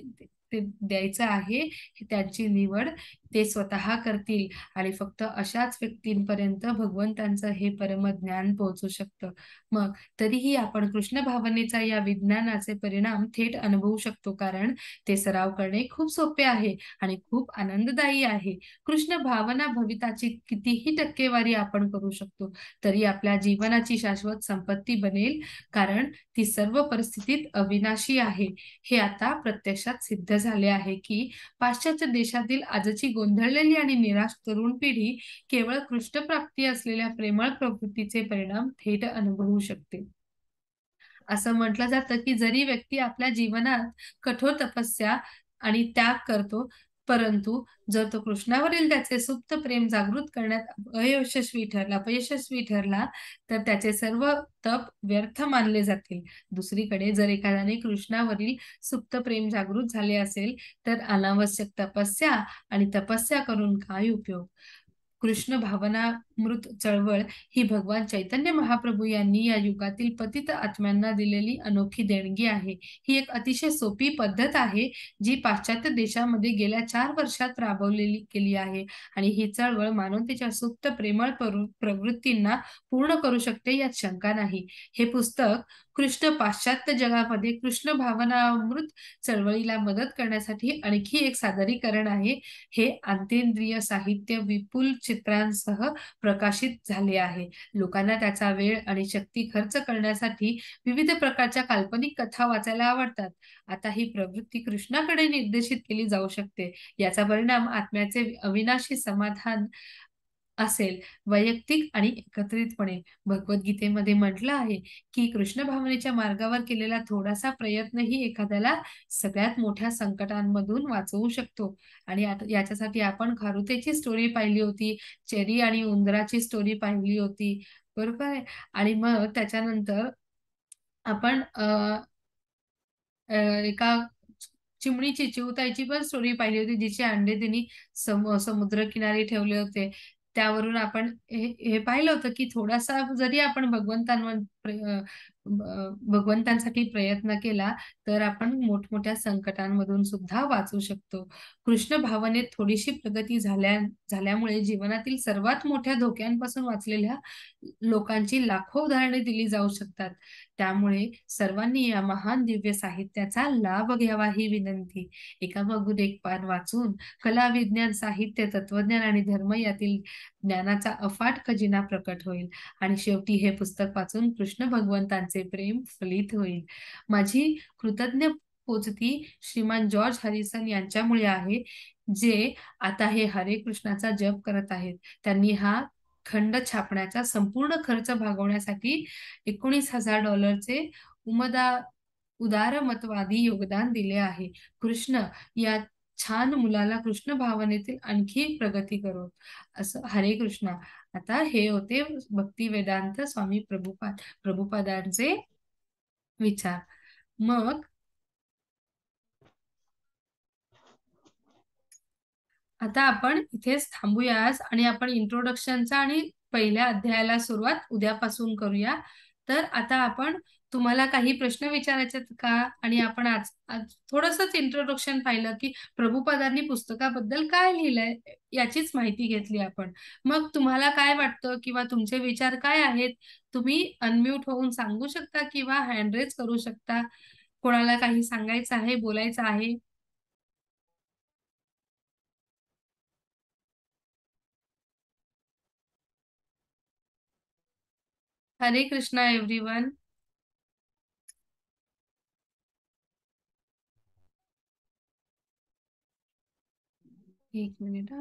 द्यायचं आहे त्यांची निवड ते स्वतः करतील आणि फक्त अशाच व्यक्तींपर्यंत भगवंतांचं हे परम ज्ञान पोहोचू शकतं मग तरीही आपण कृष्ण भावनेचा या विज्ञानाचे परिणाम थेट अनुभवू शकतो कारण ते सराव करणे खूप सोपे आहे आणि खूप आनंददायी आहे कृष्ण भावना भविताची कितीही टक्केवारी आपण करू शकतो तरी आपल्या जीवनाची शाश्वत संपत्ती बनेल कारण ती सर्व परिस्थितीत अविनाशी आहे हे आता प्रत्यक्षात सिद्ध झाले आहे की पाश्चात्य देशातील आजची गोंधळलेली आणि निराश तरुण पिढी केवळ कृष्णप्राप्ती असलेल्या प्रेमळ प्रवृत्तीचे परिणाम थेट अनुभवू शकते असं म्हटलं जातं की जरी व्यक्ती आपल्या जीवनात कठोर तपस्या आणि त्याग करतो परंतु जर तो कृष्णावरील त्याचे सुप्त प्रेम जागृत करण्यात अयशस्वी ठरला अपयशस्वी ठरला तर त्याचे सर्व तप व्यर्थ मानले जातील दुसरीकडे जर एखाद्याने कृष्णावरील सुप्त प्रेम जागृत झाले असेल तर अनावश्यक तपस्या आणि तपस्या करून काय उपयोग कृष्ण भावना मृत चळवळ ही भगवान चैतन्य महाप्रभू यांनी या युगातील पतित आत्म्यांना दिलेली अनोखी देणगी आहे ही एक अतिशय सोपी पद्धत आहे जी पाश्चात्य देशामध्ये गेल्या चार वर्षात राबवलेली केली आहे आणि ही चळवळ मानवतेच्या सुप्त प्रेमळ प्रवृत्तींना पूर्ण करू शकते यात शंका नाही हे पुस्तक कृष्ण पाश्चात्य जगामध्ये कृष्ण भावनामृत चळवळीला मदत करण्यासाठी आणखी एक सादरीकरण आहे हे आंतेंद्रिय साहित्य विपुल चित्रांसह प्र प्रकाशित झाले आहे लोकांना त्याचा वेळ आणि शक्ती खर्च करण्यासाठी विविध प्रकारच्या काल्पनिक कथा वाचायला आवडतात आता ही प्रवृत्ती कृष्णाकडे निर्देशित केली जाऊ शकते याचा परिणाम आत्म्याचे अविनाशी समाधान असेल वैयक्तिक आणि एकत्रितपणे भगवद्गीतेमध्ये म्हटलं आहे की कृष्ण भावनेच्या मार्गावर केलेला थोडासा प्रयत्नही एखाद्याला सगळ्यात मोठ्या संकटांमधून वाचवू शकतो आणि याच्यासाठी आपण खारुतेची स्टोरी पाहिली होती चेरी आणि उंदराची स्टोरी पाहिली होती बरोबर आहे आणि मग त्याच्यानंतर आपण एका चिमणीची चिवतायची पण स्टोरी पाहिली होती जिचे अंडे त्यांनी सम समुद्र किनारी ठेवले होते त्यावरून आपण हे, हे पाहिलं होतं की थोडासा जरी आपण भगवंतांवर भगवंतांसाठी प्रयत्न केला तर आपण मोठमोठ्या संकटांमधून सुद्धा वाचू शकतो कृष्ण भावनेत थोडीशी प्रगती झाल्या झाल्यामुळे जीवनातील सर्वात मोठ्या धोक्यांपासून वाचलेल्या लोकांची लाखो उदाहरणे दिली जाऊ शकतात त्यामुळे सर्वांनी या महान दिव्य साहित्याचा लाभ घ्यावा ही विनंती एका मगून एक पान वाचून कला विज्ञान साहित्य तत्वज्ञान आणि धर्म यातील ज्ञानाचा अफाट खजिना प्रकट होईल आणि शेवटी हे पुस्तक वाचून कृष्ण कृष्ण भगवंतांचे प्रेम फलित होईल माझी कृतज्ञ पोचती श्रीमान जॉर्ज हरिसन यांच्यामुळे आहे जे आता हे हरे कृष्णाचा जप करत आहेत त्यांनी हा खंड छापण्याचा संपूर्ण खर्च भागवण्यासाठी एकोणीस हजार डॉलरचे उमदा उदारमतवादी योगदान दिले आहे कृष्ण या छान मुलाला कृष्ण भावनेतील आणखी प्रगती करो असं हरे कृष्णा आता हे होते भक्ती वेदांत स्वामी प्रभुपाद प्रभुपादांचे विचार मग आता आपण इथेच थांबूयास आणि आपण इंट्रोडक्शनचा आणि पहिल्या अध्यायाला सुरुवात उद्यापासून करूया तर आता आपण तुम्हाला काही प्रश्न विचारायचे का आणि आपण आज आज थोडंसंच इंट्रोडक्शन पाहिलं की प्रभुपादांनी पुस्तकाबद्दल काय लिहिलंय याचीच माहिती घेतली आपण मग तुम्हाला काय वाटतं किंवा तुमचे विचार काय आहेत तुम्ही अनम्यूट होऊन सांगू शकता किंवा हँड रेज करू शकता कोणाला काही सांगायचं आहे बोलायचं आहे हरे कृष्णा एव्हरीवन एक मिनिट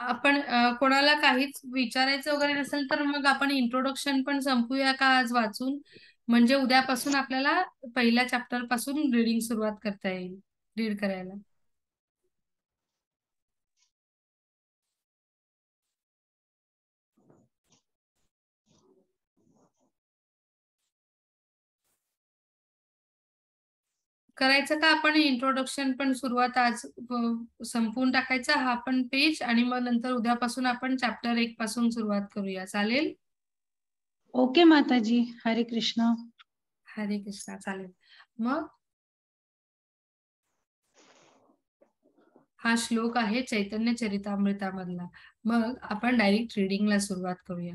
आपण कोणाला काहीच विचारायचं वगैरे नसेल तर मग आपण इंट्रोडक्शन पण संपूया का आज वाचून म्हणजे उद्यापासून आपल्याला पहिल्या चॅप्टर पासून रिडिंग सुरुवात करता येईल रीड करायला करायचं का आपण इंट्रोडक्शन पण सुरुवात आज संपवून टाकायचा हा पण पेज आणि मग नंतर उद्यापासून आपण चॅप्टर एक पासून सुरुवात करूया चालेल ओके माताजी हरे कृष्ण हरे कृष्ण चालेल मग हा श्लोक आहे चैतन्य चरितामृतामधला मग आपण डायरेक्ट रिडिंगला सुरुवात करूया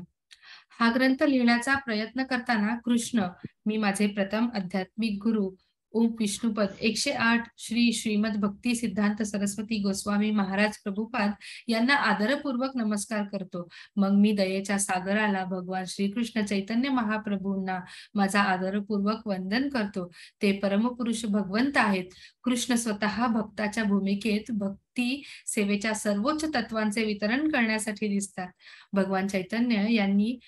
हा ग्रंथ लिहिण्याचा प्रयत्न करताना कृष्ण मी माझे प्रथम आध्यात्मिक गुरु ओम विष्णुपद एकशे आठ श्री श्रीमद भक्ती सिद्धांत सरस्वती गोस्वामी महाराज प्रभुपाद यांना आदरपूर्वक नमस्कार करतो मग मी दयेच्या सागराला भगवान श्रीकृष्ण चैतन्य महाप्रभूंना माझा आदरपूर्वक वंदन करतो ते परमपुरुष भगवंत आहेत कृष्ण स्वतः भक्ताच्या भूमिकेत भक्ती सेवेच्या सर्वोच्च तत्वांचे वितरण करण्यासाठी दिसतात भगवान चैतन्य यांनी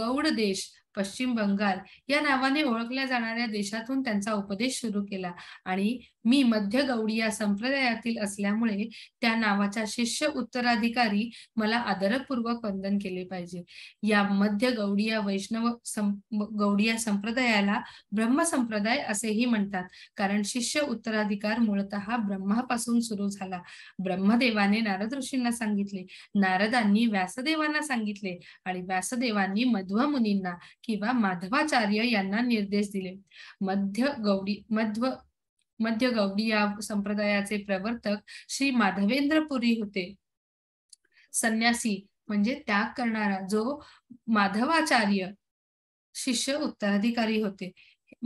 गौड देश पश्चिम बंगाल या नावाने ओळखल्या जाणाऱ्या देशातून त्यांचा उपदेश सुरू केला आणि मी मध्य गौडिया संप्रदायातील असल्यामुळे त्या नावाच्या शिष्य उत्तराधिकारी मला आदरपूर्वक वंदन केले पाहिजे या मध्य गौडिया वैष्णव गौडिया संप्रदायाला ब्रह्म संप्रदाय असेही म्हणतात कारण शिष्य उत्तराधिकार मूळत ब्रह्मापासून सुरू झाला ब्रह्मदेवाने नारद ऋषींना सांगितले नारदांनी व्यासदेवांना सांगितले आणि व्यासदेवांनी मध्व मुनींना किंवा माधवाचार्य यांना निर्देश दिले मध्य गौडी मध्व मध्य गौडी या संप्रदायाचे प्रवर्तक श्री माधवेंद्र पुरी होते संन्यासी म्हणजे त्याग करणारा जो माधवाचार्य शिष्य उत्तराधिकारी होते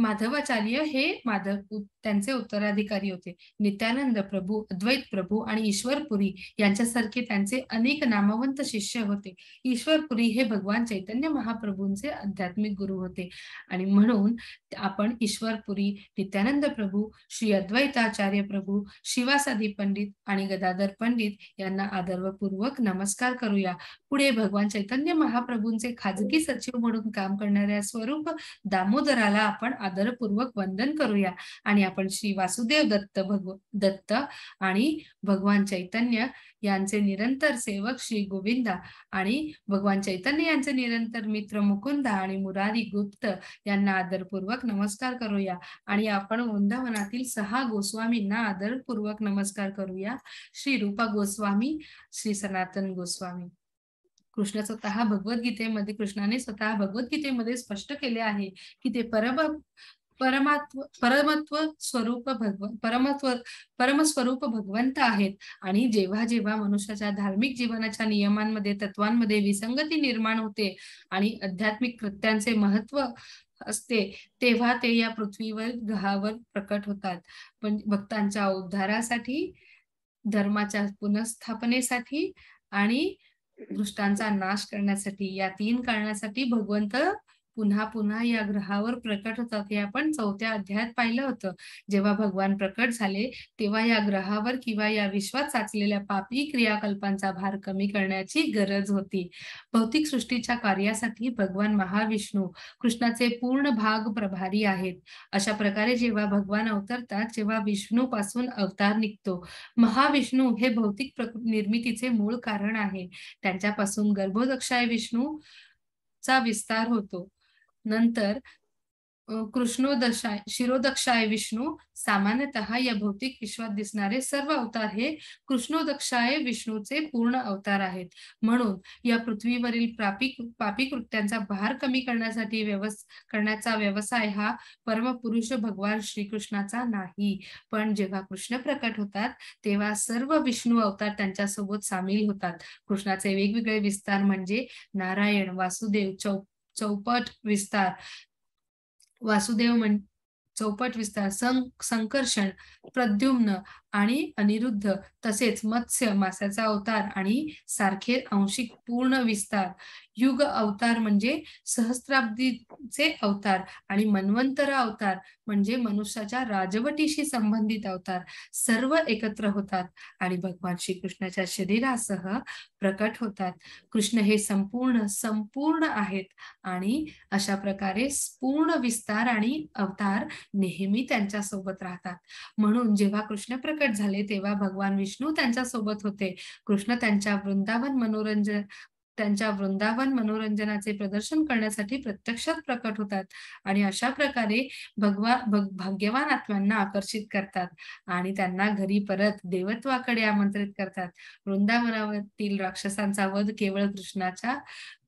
माधवाचार्य हे माधव त्यांचे उत्तराधिकारी होते नित्यानंद प्रभू अद्वैत प्रभू आणि ईश्वरपुरी यांच्यासारखे त्यांचे अनेक नामवंत शिष्य होते ईश्वरपुरी हे भगवान चैतन्य महाप्रभूंचे आध्यात्मिक गुरु होते आणि म्हणून आपण ईश्वरपुरी नित्यानंद प्रभू श्री अद्वैताचार्य प्रभू शिवासादी पंडित आणि गदाधर पंडित यांना आदरपूर्वक नमस्कार करूया पुढे भगवान चैतन्य महाप्रभूंचे खाजगी सचिव म्हणून काम करणाऱ्या स्वरूप दामोदराला आपण आदरपूर्वक वंदन करूया आणि आपण श्री वासुदेव दत्त भगव दत्त आणि भगवान चैतन्य यांचे निरंतर सेवक श्री गोविंदा आणि भगवान चैतन्य यांचे निरंतर मित्र मुकुंदा आणि मुरारी गुप्त यांना आदरपूर्वक नमस्कार करूया आणि आपण वृंदावनातील सहा गोस्वामींना आदरपूर्वक नमस्कार करूया श्री रूपा गोस्वामी श्री सनातन गोस्वामी कृष्ण स्वतः भगवद्गीतेमध्ये कृष्णाने स्वतः भगवद्गीतेमध्ये स्पष्ट केले आहे की ते परम परमात्व परमत्व स्वरूप भगव परमत्व परमस्वरूप भगवंत आहेत आणि जेव्हा जेव्हा मनुष्याच्या धार्मिक जीवनाच्या नियमांमध्ये तत्वांमध्ये विसंगती निर्माण होते आणि आध्यात्मिक कृत्यांचे महत्व असते तेव्हा ते या पृथ्वीवर ग्रहावर प्रकट होतात पण भक्तांच्या उद्धारासाठी धर्माच्या पुनःस्थापनेसाठी आणि दृष्टांचा नाश करण्यासाठी या तीन कारणासाठी भगवंत पुन्हा पुन्हा या ग्रहावर प्रकट होतात हे आपण चौथ्या अध्यायात पाहिलं होतं जेव्हा भगवान प्रकट झाले तेव्हा या ग्रहावर किंवा या विश्वात साचलेल्या पापी क्रियाकल्पांचा भार कमी करण्याची गरज होती भौतिक सृष्टीच्या कार्यासाठी भगवान महाविष्णू कृष्णाचे पूर्ण भाग प्रभारी आहेत अशा प्रकारे जेव्हा भगवान अवतरतात जेव्हा विष्णू पासून अवतार निघतो महाविष्णू हे भौतिक निर्मितीचे मूळ कारण आहे त्यांच्यापासून गर्भोदक्षाय विष्णू चा विस्तार होतो नंतर कृष्णोदशाय शिरोदक्षाय विष्णू सामान्यतः या भौतिक विश्वात दिसणारे सर्व अवतार हे कृष्णोदक्षाय विष्णूचे पूर्ण अवतार आहेत म्हणून या पृथ्वीवरील पापी कृत्यांचा भार कमी करण्यासाठी व्यवस करण्याचा व्यवसाय हा परमपुरुष भगवान श्रीकृष्णाचा नाही पण जेव्हा कृष्ण प्रकट होतात तेव्हा सर्व विष्णू अवतार त्यांच्यासोबत सामील होतात कृष्णाचे वेगवेगळे विस्तार म्हणजे नारायण वासुदेव चौ चौपट विस्तार वासुदेव म्हण चौपट विस्तार सं संकर्षण प्रद्युम्न आणि अनिरुद्ध तसेच मत्स्य मासाचा अवतार आणि सारखे आंशिक पूर्ण विस्तार युग अवतार म्हणजे सहस्राब्दीचे अवतार आणि मन्वंतर अवतार म्हणजे मनुष्याच्या राजवटीशी संबंधित अवतार सर्व एकत्र होतात आणि भगवान श्रीकृष्णाच्या शरीरासह प्रकट होतात कृष्ण हे संपूर्ण संपूर्ण आहेत आणि अशा प्रकारे पूर्ण विस्तार आणि अवतार नेहमी त्यांच्या सोबत राहतात म्हणून जेव्हा कृष्ण प्रकट झाले तेव्हा भगवान विष्णू त्यांच्या सोबत होते कृष्ण त्यांच्या वृंदावन मनोरंजन त्यांच्या वृंदावन मनोरंजनाचे प्रदर्शन करण्यासाठी प्रत्यक्षात प्रकट होतात आणि अशा प्रकारे भगवा भग भाग्यवान आत्म्यांना आकर्षित करतात आणि त्यांना घरी परत देवत्वाकडे आमंत्रित करतात वृंदावनावरील राक्षसांचा वध केवळ कृष्णाच्या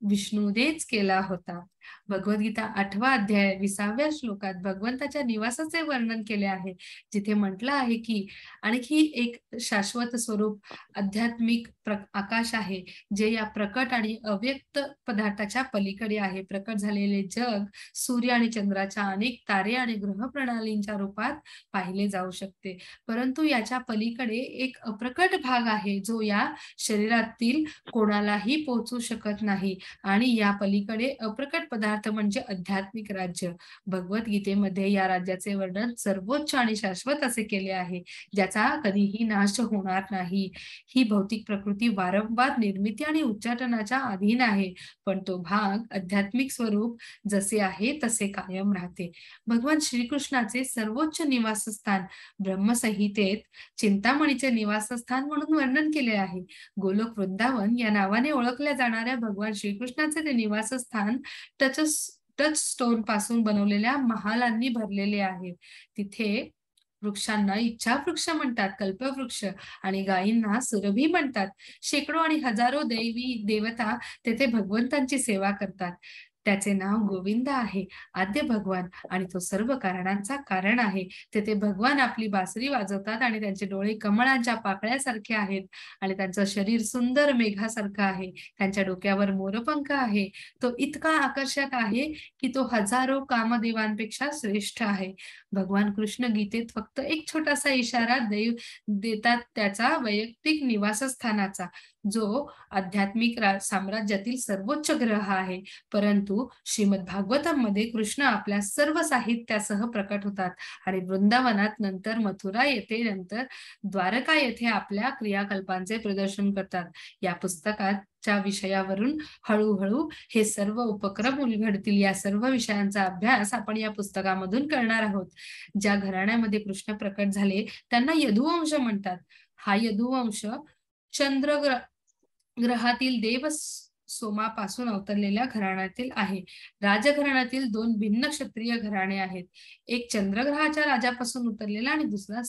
विष्णूनेच केला होता भगवद्गीता आठवा अध्याय विसाव्या श्लोकात भगवंताच्या निवासाचे वर्णन केले आहे जिथे म्हटलं आहे की आणखी एक शाश्वत स्वरूप आध्यात्मिक आकाश आहे जे या प्रकट आणि अव्यक्त पदार्थाच्या पलीकडे आहे प्रकट झालेले जग सूर्य आणि चंद्राच्या अनेक तारे आणि ग्रह प्रणालींच्या रूपात पाहिले जाऊ शकते परंतु याच्या पलीकडे एक अप्रकट भाग आहे जो या शरीरातील कोणालाही पोहोचू शकत नाही आणि या पलीकडे अप्रकट पदार्थ म्हणजे आध्यात्मिक राज्य भगवत गीतेमध्ये या राज्याचे वर्णन सर्वोच्च आणि शाश्वत असे केले आहे ज्याचा कधीही नाश होणार नाही ही भौतिक प्रकृती वारंवार निर्मिती आणि उच्चाटनाच्या अधीन आहे पण तो भाग आध्यात्मिक स्वरूप जसे आहे तसे कायम राहते भगवान श्रीकृष्णाचे सर्वोच्च निवासस्थान ब्रह्मसंहितेत चिंतामणीचे निवासस्थान म्हणून वर्णन केले आहे गोलोक वृंदावन या नावाने ओळखल्या जाणाऱ्या भगवान श्री श्रीकृष्णाचे ते निवासस्थान टच टच स्टोन पासून बनवलेल्या महालांनी भरलेले आहे तिथे वृक्षांना इच्छा वृक्ष म्हणतात कल्पवृक्ष आणि गायींना सुरभी म्हणतात शेकडो आणि हजारो दैवी देवता तेथे भगवंतांची सेवा करतात त्याचे नाव गोविंद आहे आद्य भगवान आणि तो सर्व कारणांचा कारण आहे तेथे भगवान आपली बासरी वाजवतात आणि त्यांचे डोळे कमळांच्या पाकळ्यासारखे आहेत आणि त्यांचं शरीर सुंदर मेघासारखं आहे त्यांच्या डोक्यावर मोरपंख आहे तो इतका आकर्षक आहे की तो हजारो कामदेवांपेक्षा श्रेष्ठ आहे भगवान कृष्ण गीतेत फक्त एक छोटासा इशारा देव देतात त्याचा वैयक्तिक निवासस्थानाचा जो आध्यात्मिक साम्राज्यातील सर्वोच्च ग्रह आहे परंतु श्रीमद भागवतम मध्ये कृष्ण आपल्या सर्व साहित्यासह प्रकट होतात आणि वृंदावनात नंतर मथुरा येथे नंतर द्वारका येथे आपल्या क्रियाकल्पांचे प्रदर्शन करतात या पुस्तकात विषयावरून हळूहळू हे सर्व उपक्रम उलगडतील या सर्व विषयांचा अभ्यास आपण या पुस्तकामधून करणार आहोत ज्या घराण्यामध्ये कृष्ण प्रकट झाले त्यांना यदुवंश म्हणतात हा यदुवंश चंद्र ग्रहातील देवस सोमापासून अवतरलेल्या घराण्यातील आहे राजघराण्यातील दोन भिन्न क्षत्रिय घराणे आहेत एक चंद्रग्रहाच्या राजापासून उतरलेला आणि दुसरा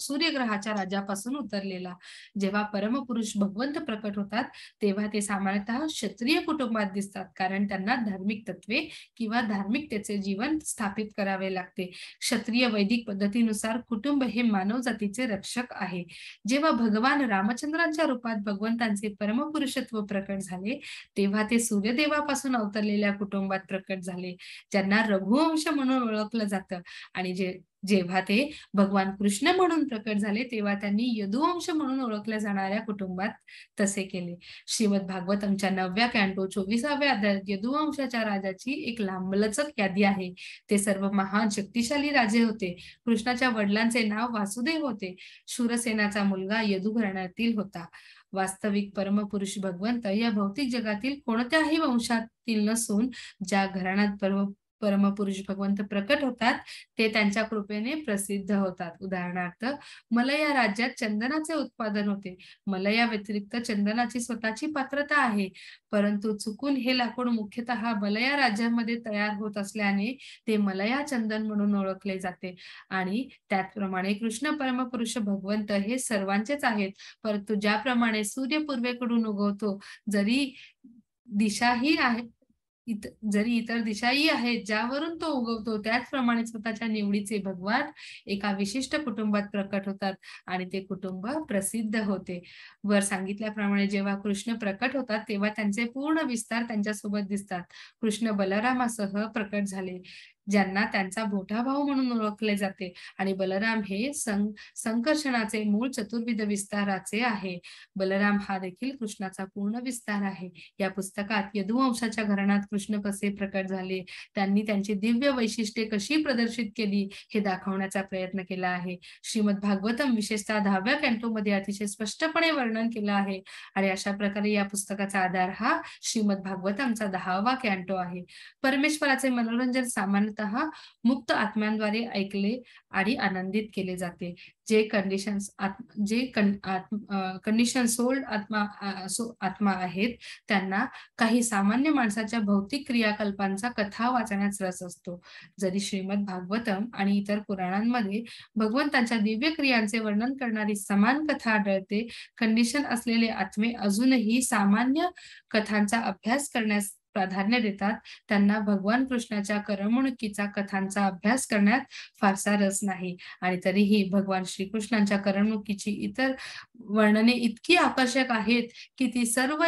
सूर्यग्रहाच्या राजापासून उतरलेला जेव्हा परमपुरुष भगवंत प्रकट होतात तेव्हा ते सामान्यतः क्षत्रिय कुटुंबात दिसतात कारण त्यांना धार्मिक तत्वे किंवा धार्मिकतेचे जीवन स्थापित करावे लागते क्षत्रिय वैदिक पद्धतीनुसार कुटुंब हे मानव जातीचे रक्षक आहे जेव्हा भगवान रामचंद्रांच्या रूपात भगवंतांचे परमपुरुषत्व प्रकट झाले तेव्हा ते सूर्यदेवापासून अवतरलेल्या कुटुंबात प्रकट झाले ज्यांना रघुवंश म्हणून ओळखलं जातं आणि जे जेव्हा ते भगवान कृष्ण म्हणून प्रकट झाले तेव्हा त्यांनी यदुवंश म्हणून ओळखल्या जाणाऱ्या कुटुंबात तसे केले श्रीमद भागवतमच्या नवव्या कॅन्टो चोवीसाव्या अध्यात यदुवंशाच्या राजाची एक लांबलचक यादी आहे ते सर्व महान शक्तिशाली राजे होते कृष्णाच्या वडिलांचे नाव वासुदेव होते शूरसेनाचा मुलगा यदुघराण्यातील होता वास्तविक परमपुरुष भगवंत या भौतिक जगातील कोणत्याही वंशातील नसून ज्या घराण्यात परम परमपुरुष भगवंत प्रकट होतात ते त्यांच्या कृपेने प्रसिद्ध होतात उदाहरणार्थ मला या राज्यात चंदनाचे उत्पादन होते मला या व्यतिरिक्त चंदनाची स्वतःची पात्रता आहे परंतु चुकून हे लाकूड मुख्यतः मलया राज्यामध्ये तयार होत असल्याने ते मलया चंदन म्हणून ओळखले जाते आणि त्याचप्रमाणे कृष्ण परमपुरुष भगवंत हे सर्वांचेच आहेत परंतु ज्याप्रमाणे सूर्य पूर्वेकडून उगवतो जरी दिशाही आहे इत जरी इतर दिशाही आहेत ज्यावरून तो उगवतो त्याचप्रमाणे स्वतःच्या निवडीचे भगवान एका विशिष्ट कुटुंबात प्रकट होतात आणि ते कुटुंब प्रसिद्ध होते वर सांगितल्याप्रमाणे जेव्हा कृष्ण प्रकट होतात तेव्हा त्यांचे पूर्ण विस्तार त्यांच्यासोबत दिसतात कृष्ण बलरामासह प्रकट झाले ज्यांना त्यांचा मोठा भाऊ म्हणून ओळखले जाते आणि बलराम हे सं संकर्षणाचे मूळ चतुर्विध विस्ताराचे आहे बलराम हा देखील कृष्णाचा पूर्ण विस्तार आहे या पुस्तकात यदुवंशाच्या घराण्यात कृष्ण कसे प्रकट झाले त्यांनी त्यांची दिव्य वैशिष्ट्ये कशी प्रदर्शित केली हे दाखवण्याचा प्रयत्न केला आहे श्रीमद भागवतम विशेषतः दहाव्या मध्ये अतिशय स्पष्टपणे वर्णन केलं आहे आणि अशा प्रकारे या पुस्तकाचा आधार हा श्रीमद भागवतमचा दहावा कॅन्टो आहे परमेश्वराचे मनोरंजन सामान्य मूलतः मुक्त आत्म्याद्वारे ऐकले आणि आनंदित केले जाते जे कंडिशन्स जे जे कंडिशन सोल्ड आत्मा आत्मा आहेत त्यांना काही सामान्य माणसाच्या भौतिक क्रियाकल्पांचा कथा वाचण्यास रस असतो जरी श्रीमद भागवतम आणि इतर पुराणांमध्ये भगवंतांच्या दिव्य क्रियांचे वर्णन करणारी समान कथा आढळते कंडिशन असलेले आत्मे अजूनही सामान्य कथांचा अभ्यास करण्यास प्राधान्य देतात त्यांना भगवान कृष्णाच्या करमणुकीचा कथांचा अभ्यास करण्यात फारसा रस नाही आणि तरीही भगवान श्रीकृष्णांच्या करमणुकीची इतर वर्णने इतकी आकर्षक आहेत की ती सर्व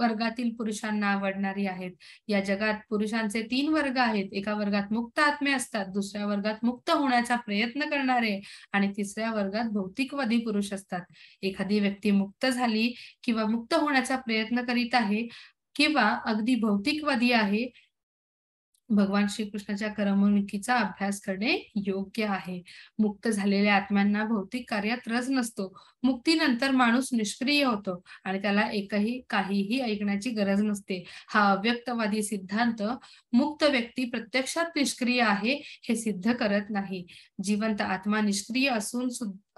वर्गातील पुरुषांना आवडणारी आहेत या जगात पुरुषांचे तीन वर्ग आहेत एका वर्गात मुक्त आत्मे असतात दुसऱ्या वर्गात मुक्त होण्याचा प्रयत्न करणारे आणि तिसऱ्या वर्गात भौतिकवादी पुरुष असतात एखादी व्यक्ती मुक्त झाली किंवा मुक्त होण्याचा प्रयत्न करीत आहे किंवा अगदी भौतिकवादी आहे भगवान श्रीकृष्णाच्या करमणुकीचा अभ्यास करणे योग्य आहे मुक्त झालेल्या आत्म्यांना भौतिक कार्यात रस नसतो मुक्तीनंतर माणूस निष्क्रिय होतो आणि त्याला एकही काहीही ऐकण्याची गरज नसते हा अव्यक्तवादी सिद्धांत मुक्त व्यक्ती प्रत्यक्षात निष्क्रिय आहे हे सिद्ध करत नाही जिवंत आत्मा निष्क्रिय असून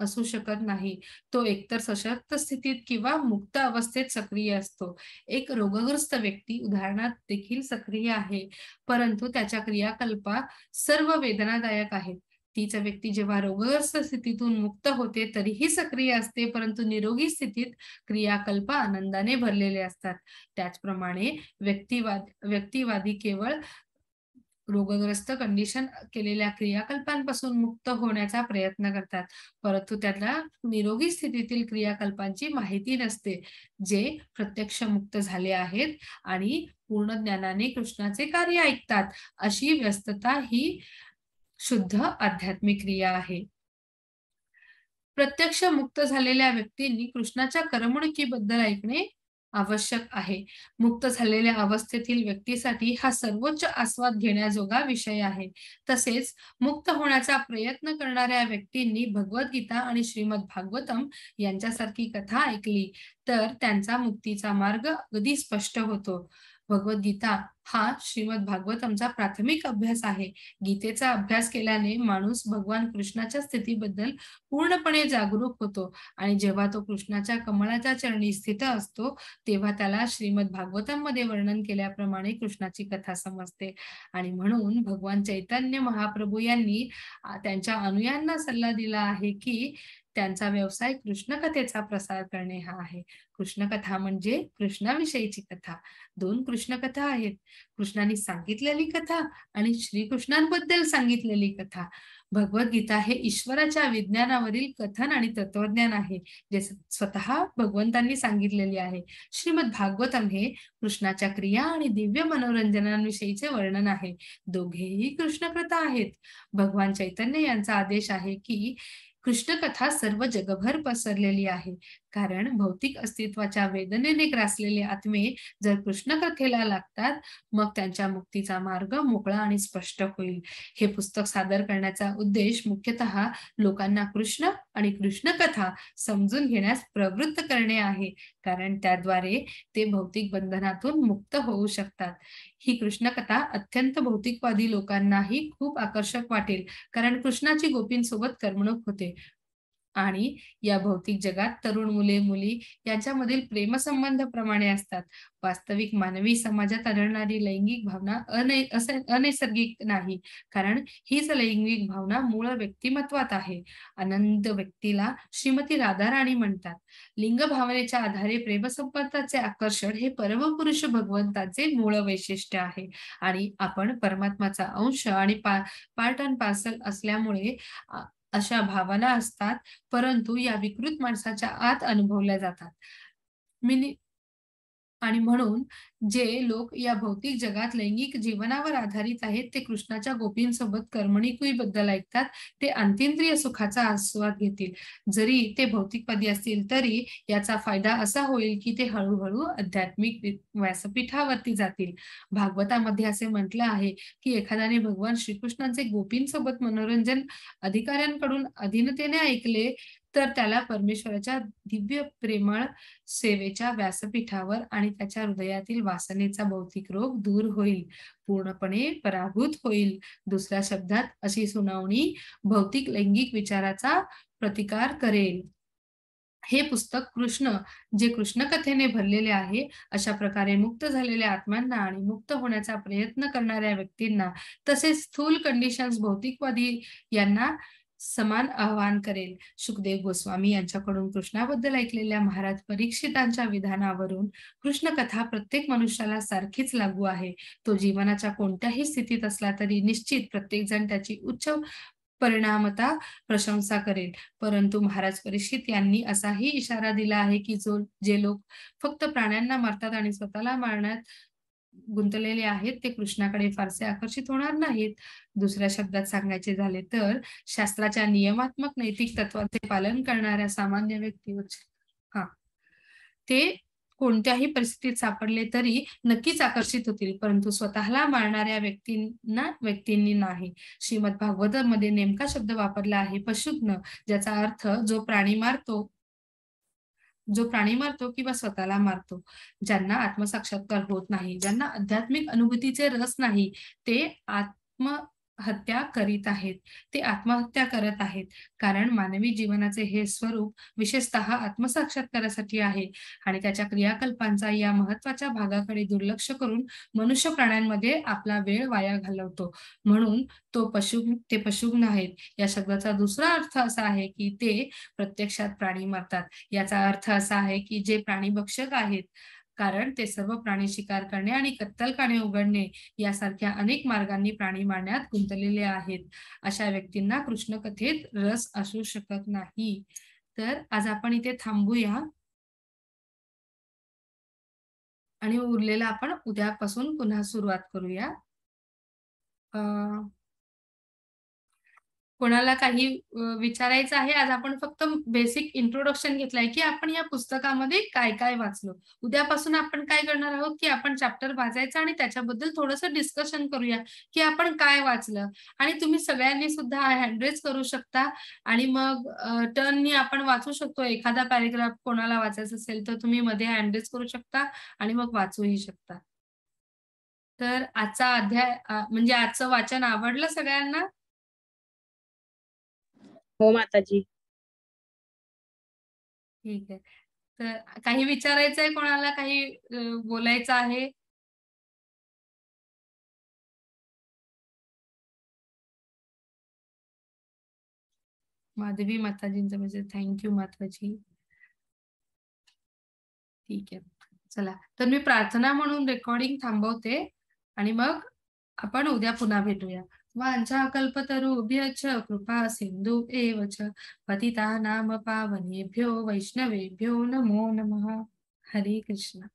असू शकत नाही तो एकतर सशक्त स्थितीत किंवा मुक्त अवस्थेत सक्रिय असतो एक रोगग्रस्त व्यक्ती उदाहरणात देखील सक्रिय आहे परंतु त्याच्या क्रियाकल्पा सर्व वेदनादायक आहेत तीच व्यक्ती जेव्हा रोगग्रस्त स्थितीतून मुक्त होते तरीही सक्रिय असते परंतु निरोगी स्थितीत क्रियाकल्प आनंदाने भरलेले असतात त्याचप्रमाणे व्यक्तिवाद व्यक्तिवादी केवळ रोगग्रस्त कंडिशन केलेल्या क्रियाकल्पांपासून मुक्त होण्याचा प्रयत्न करतात परंतु त्यांना निरोगी स्थितीतील क्रियाकल्पांची माहिती नसते जे प्रत्यक्ष मुक्त झाले आहेत आणि पूर्ण ज्ञानाने कृष्णाचे कार्य ऐकतात अशी व्यस्तता ही शुद्ध आध्यात्मिक क्रिया आहे प्रत्यक्ष मुक्त झालेल्या व्यक्तींनी कृष्णाच्या करमणुकीबद्दल ऐकणे आवश्यक आहे मुक्त झालेल्या अवस्थेतील व्यक्तीसाठी हा सर्वोच्च आस्वाद घेण्याजोगा विषय आहे तसेच मुक्त होण्याचा प्रयत्न करणाऱ्या व्यक्तींनी भगवद्गीता आणि श्रीमद भागवतम यांच्यासारखी कथा ऐकली तर त्यांचा मुक्तीचा मार्ग अगदी स्पष्ट होतो भगवद्गीता हा श्रीमद भागवतमचा प्राथमिक अभ्यास आहे गीतेचा अभ्यास केल्याने माणूस भगवान कृष्णाच्या स्थितीबद्दल पूर्णपणे जागरूक होतो आणि जेव्हा तो कृष्णाच्या कमळाच्या चरणी स्थित असतो तेव्हा त्याला श्रीमद भागवतम वर्णन केल्याप्रमाणे कृष्णाची कथा समजते आणि म्हणून भगवान चैतन्य महाप्रभू यांनी त्यांच्या अनुयांना सल्ला दिला आहे की त्यांचा व्यवसाय कृष्णकथेचा प्रसार करणे हा आहे कृष्णकथा म्हणजे कृष्णाविषयीची कथा दोन कृष्णकथा आहेत कृष्णाने सांगितलेली कथा आणि श्रीकृष्णांबद्दल सांगितलेली कथा भगवद्गीता हे ईश्वराच्या विज्ञानावरील कथन आणि तत्वज्ञान आहे जे स्वतः भगवंतांनी सांगितलेली आहे श्रीमद भागवतम हे कृष्णाच्या क्रिया आणि दिव्य मनोरंजनांविषयीचे वर्णन आहे दोघेही कथा आहेत भगवान चैतन्य यांचा आदेश आहे की कृष्णकथा सर्व जगभर पसरलेली आहे कारण भौतिक अस्तित्वाच्या वेदनेने ग्रासलेले आत्मे जर कृष्ण कथेला लागतात मग त्यांच्या मुक्तीचा मार्ग मोकळा आणि स्पष्ट होईल हे पुस्तक सादर करण्याचा उद्देश मुख्यतः लोकांना कृष्ण आणि कृष्ण कथा समजून घेण्यास प्रवृत्त करणे आहे कारण त्याद्वारे ते भौतिक बंधनातून मुक्त होऊ शकतात ही कृष्ण कथा अत्यंत भौतिकवादी लोकांनाही खूप आकर्षक वाटेल कारण कृष्णाची गोपींसोबत करमणूक होते आणि या भौतिक जगात तरुण मुले मुली यांच्यामधील प्रेमसंबंध प्रमाणे असतात वास्तविक मानवी समाजात आढळणारी लैंगिक भावना अनैसर्गिक नाही कारण हीच लैंगिक भावना मूळ व्यक्तिमत्वात आहे आनंद व्यक्तीला श्रीमती राधाराणी म्हणतात लिंग भावनेच्या आधारे प्रेमसंबंधाचे आकर्षण हे परमपुरुष भगवंताचे मूळ वैशिष्ट्य आहे आणि आपण परमात्माचा अंश आणि पा पार्ट पार्सल असल्यामुळे अशा भावना असतात परंतु या विकृत माणसाच्या आत अनुभवल्या जातात मिनी आणि म्हणून जे लोक या भौतिक जगात लैंगिक जीवनावर आधारित आहेत ते कृष्णाच्या गोपींसोबत बद्दल ऐकतात ते अंतिंद्रिय सुखाचा आस्वाद घेतील जरी ते भौतिकपदी असतील तरी याचा फायदा असा होईल की ते हळूहळू आध्यात्मिक व्यासपीठावरती जातील भागवतामध्ये असे म्हटलं आहे की एखाद्याने भगवान श्रीकृष्णांचे गोपींसोबत मनोरंजन अधिकाऱ्यांकडून अधीनतेने ऐकले तर त्याला परमेश्वराच्या दिव्य प्रेमळ सेवेच्या व्यासपीठावर आणि त्याच्या हृदयातील वासनेचा भौतिक रोग दूर होईल पूर्णपणे पराभूत होईल दुसऱ्या शब्दात अशी सुनावणी भौतिक लैंगिक विचाराचा प्रतिकार करेल हे पुस्तक कृष्ण जे कृष्ण कथेने भरलेले आहे अशा प्रकारे मुक्त झालेल्या आत्म्यांना आणि मुक्त होण्याचा प्रयत्न करणाऱ्या व्यक्तींना तसेच स्थूल कंडिशन्स भौतिकवादी यांना समान आवाहन करेल सुखदेव गोस्वामी यांच्याकडून कृष्णाबद्दल ऐकलेल्या महाराज परीक्षितांच्या विधानावरून कथा प्रत्येक मनुष्याला सारखीच लागू आहे तो जीवनाच्या कोणत्याही स्थितीत असला तरी निश्चित प्रत्येक जण त्याची उच्च परिणामता प्रशंसा करेल परंतु महाराज परीक्षित यांनी असाही इशारा दिला आहे की जो जे लोक फक्त प्राण्यांना मारतात आणि स्वतःला मारण्यात गुंतलेले आहेत ते कृष्णाकडे फारसे आकर्षित होणार नाहीत दुसऱ्या शब्दात सांगायचे झाले तर शास्त्राच्या नियमात्मक नैतिक तत्वाचे पालन करणाऱ्या सामान्य व्यक्तीवर हा ते कोणत्याही परिस्थितीत सापडले तरी नक्कीच आकर्षित होतील परंतु स्वतःला मारणाऱ्या व्यक्तींना व्यक्तींनी नाही श्रीमद भागवत मध्ये नेमका शब्द वापरला आहे पशुघ्न ज्याचा अर्थ जो प्राणी मारतो जो प्राणी मारतो किंवा स्वतःला मारतो ज्यांना आत्मसाक्षात्कार होत नाही ज्यांना आध्यात्मिक अनुभूतीचे रस नाही ते आत्म हत्या करीत आहेत ते आत्महत्या करत आहेत कारण मानवी जीवनाचे हे स्वरूप विशेषत आत्मसाक्षात्कारासाठी आहे आणि त्याच्या क्रियाकल्पांचा या महत्वाच्या भागाकडे दुर्लक्ष करून मनुष्य प्राण्यांमध्ये आपला वेळ वाया घालवतो म्हणून तो पशु ते पशुग्न आहेत या शब्दाचा दुसरा अर्थ असा आहे की ते प्रत्यक्षात प्राणी मारतात याचा अर्थ असा आहे की जे प्राणी भक्षक आहेत कारण ते सर्व प्राणी शिकार करणे आणि कत्तलखाने उघडणे यासारख्या अनेक मार्गांनी प्राणी मारण्यात गुंतलेले आहेत अशा व्यक्तींना कृष्णकथेत रस असू शकत नाही तर आज आपण इथे थांबूया आणि उरलेला आपण उद्यापासून पुन्हा सुरुवात करूया अं कोणाला काही विचारायचं आहे आज आपण फक्त बेसिक इंट्रोडक्शन घेतलंय की आपण या पुस्तकामध्ये काय काय वाचलो उद्यापासून आपण काय करणार आहोत की आपण चॅप्टर वाचायचं आणि त्याच्याबद्दल थोडंसं डिस्कशन करूया की आपण काय वाचलं आणि तुम्ही सगळ्यांनी सुद्धा हँडरेज करू शकता आणि मग टर्ननी आपण वाचू शकतो एखादा पॅरेग्राफ कोणाला वाचायचा असेल तर तुम्ही मध्ये हँडरेज करू शकता आणि मग वाचूही शकता तर आजचा अध्याय म्हणजे आजचं वाचन आवडलं सगळ्यांना हो माताजी ठीक आहे तर काही विचारायचं कोणाला काही बोलायचं आहे माधवी माताजींचं म्हणजे थँक्यू माताजी ठीक आहे चला तर मी प्रार्थना म्हणून रेकॉर्डिंग थांबवते आणि मग आपण उद्या पुन्हा भेटूया वाञ्छाकल्पतरुभ्यश्च कृपा सिन्धु एव च नाम पावनेभ्यो वैष्णवेभ्यो नमो नमः हरे कृष्ण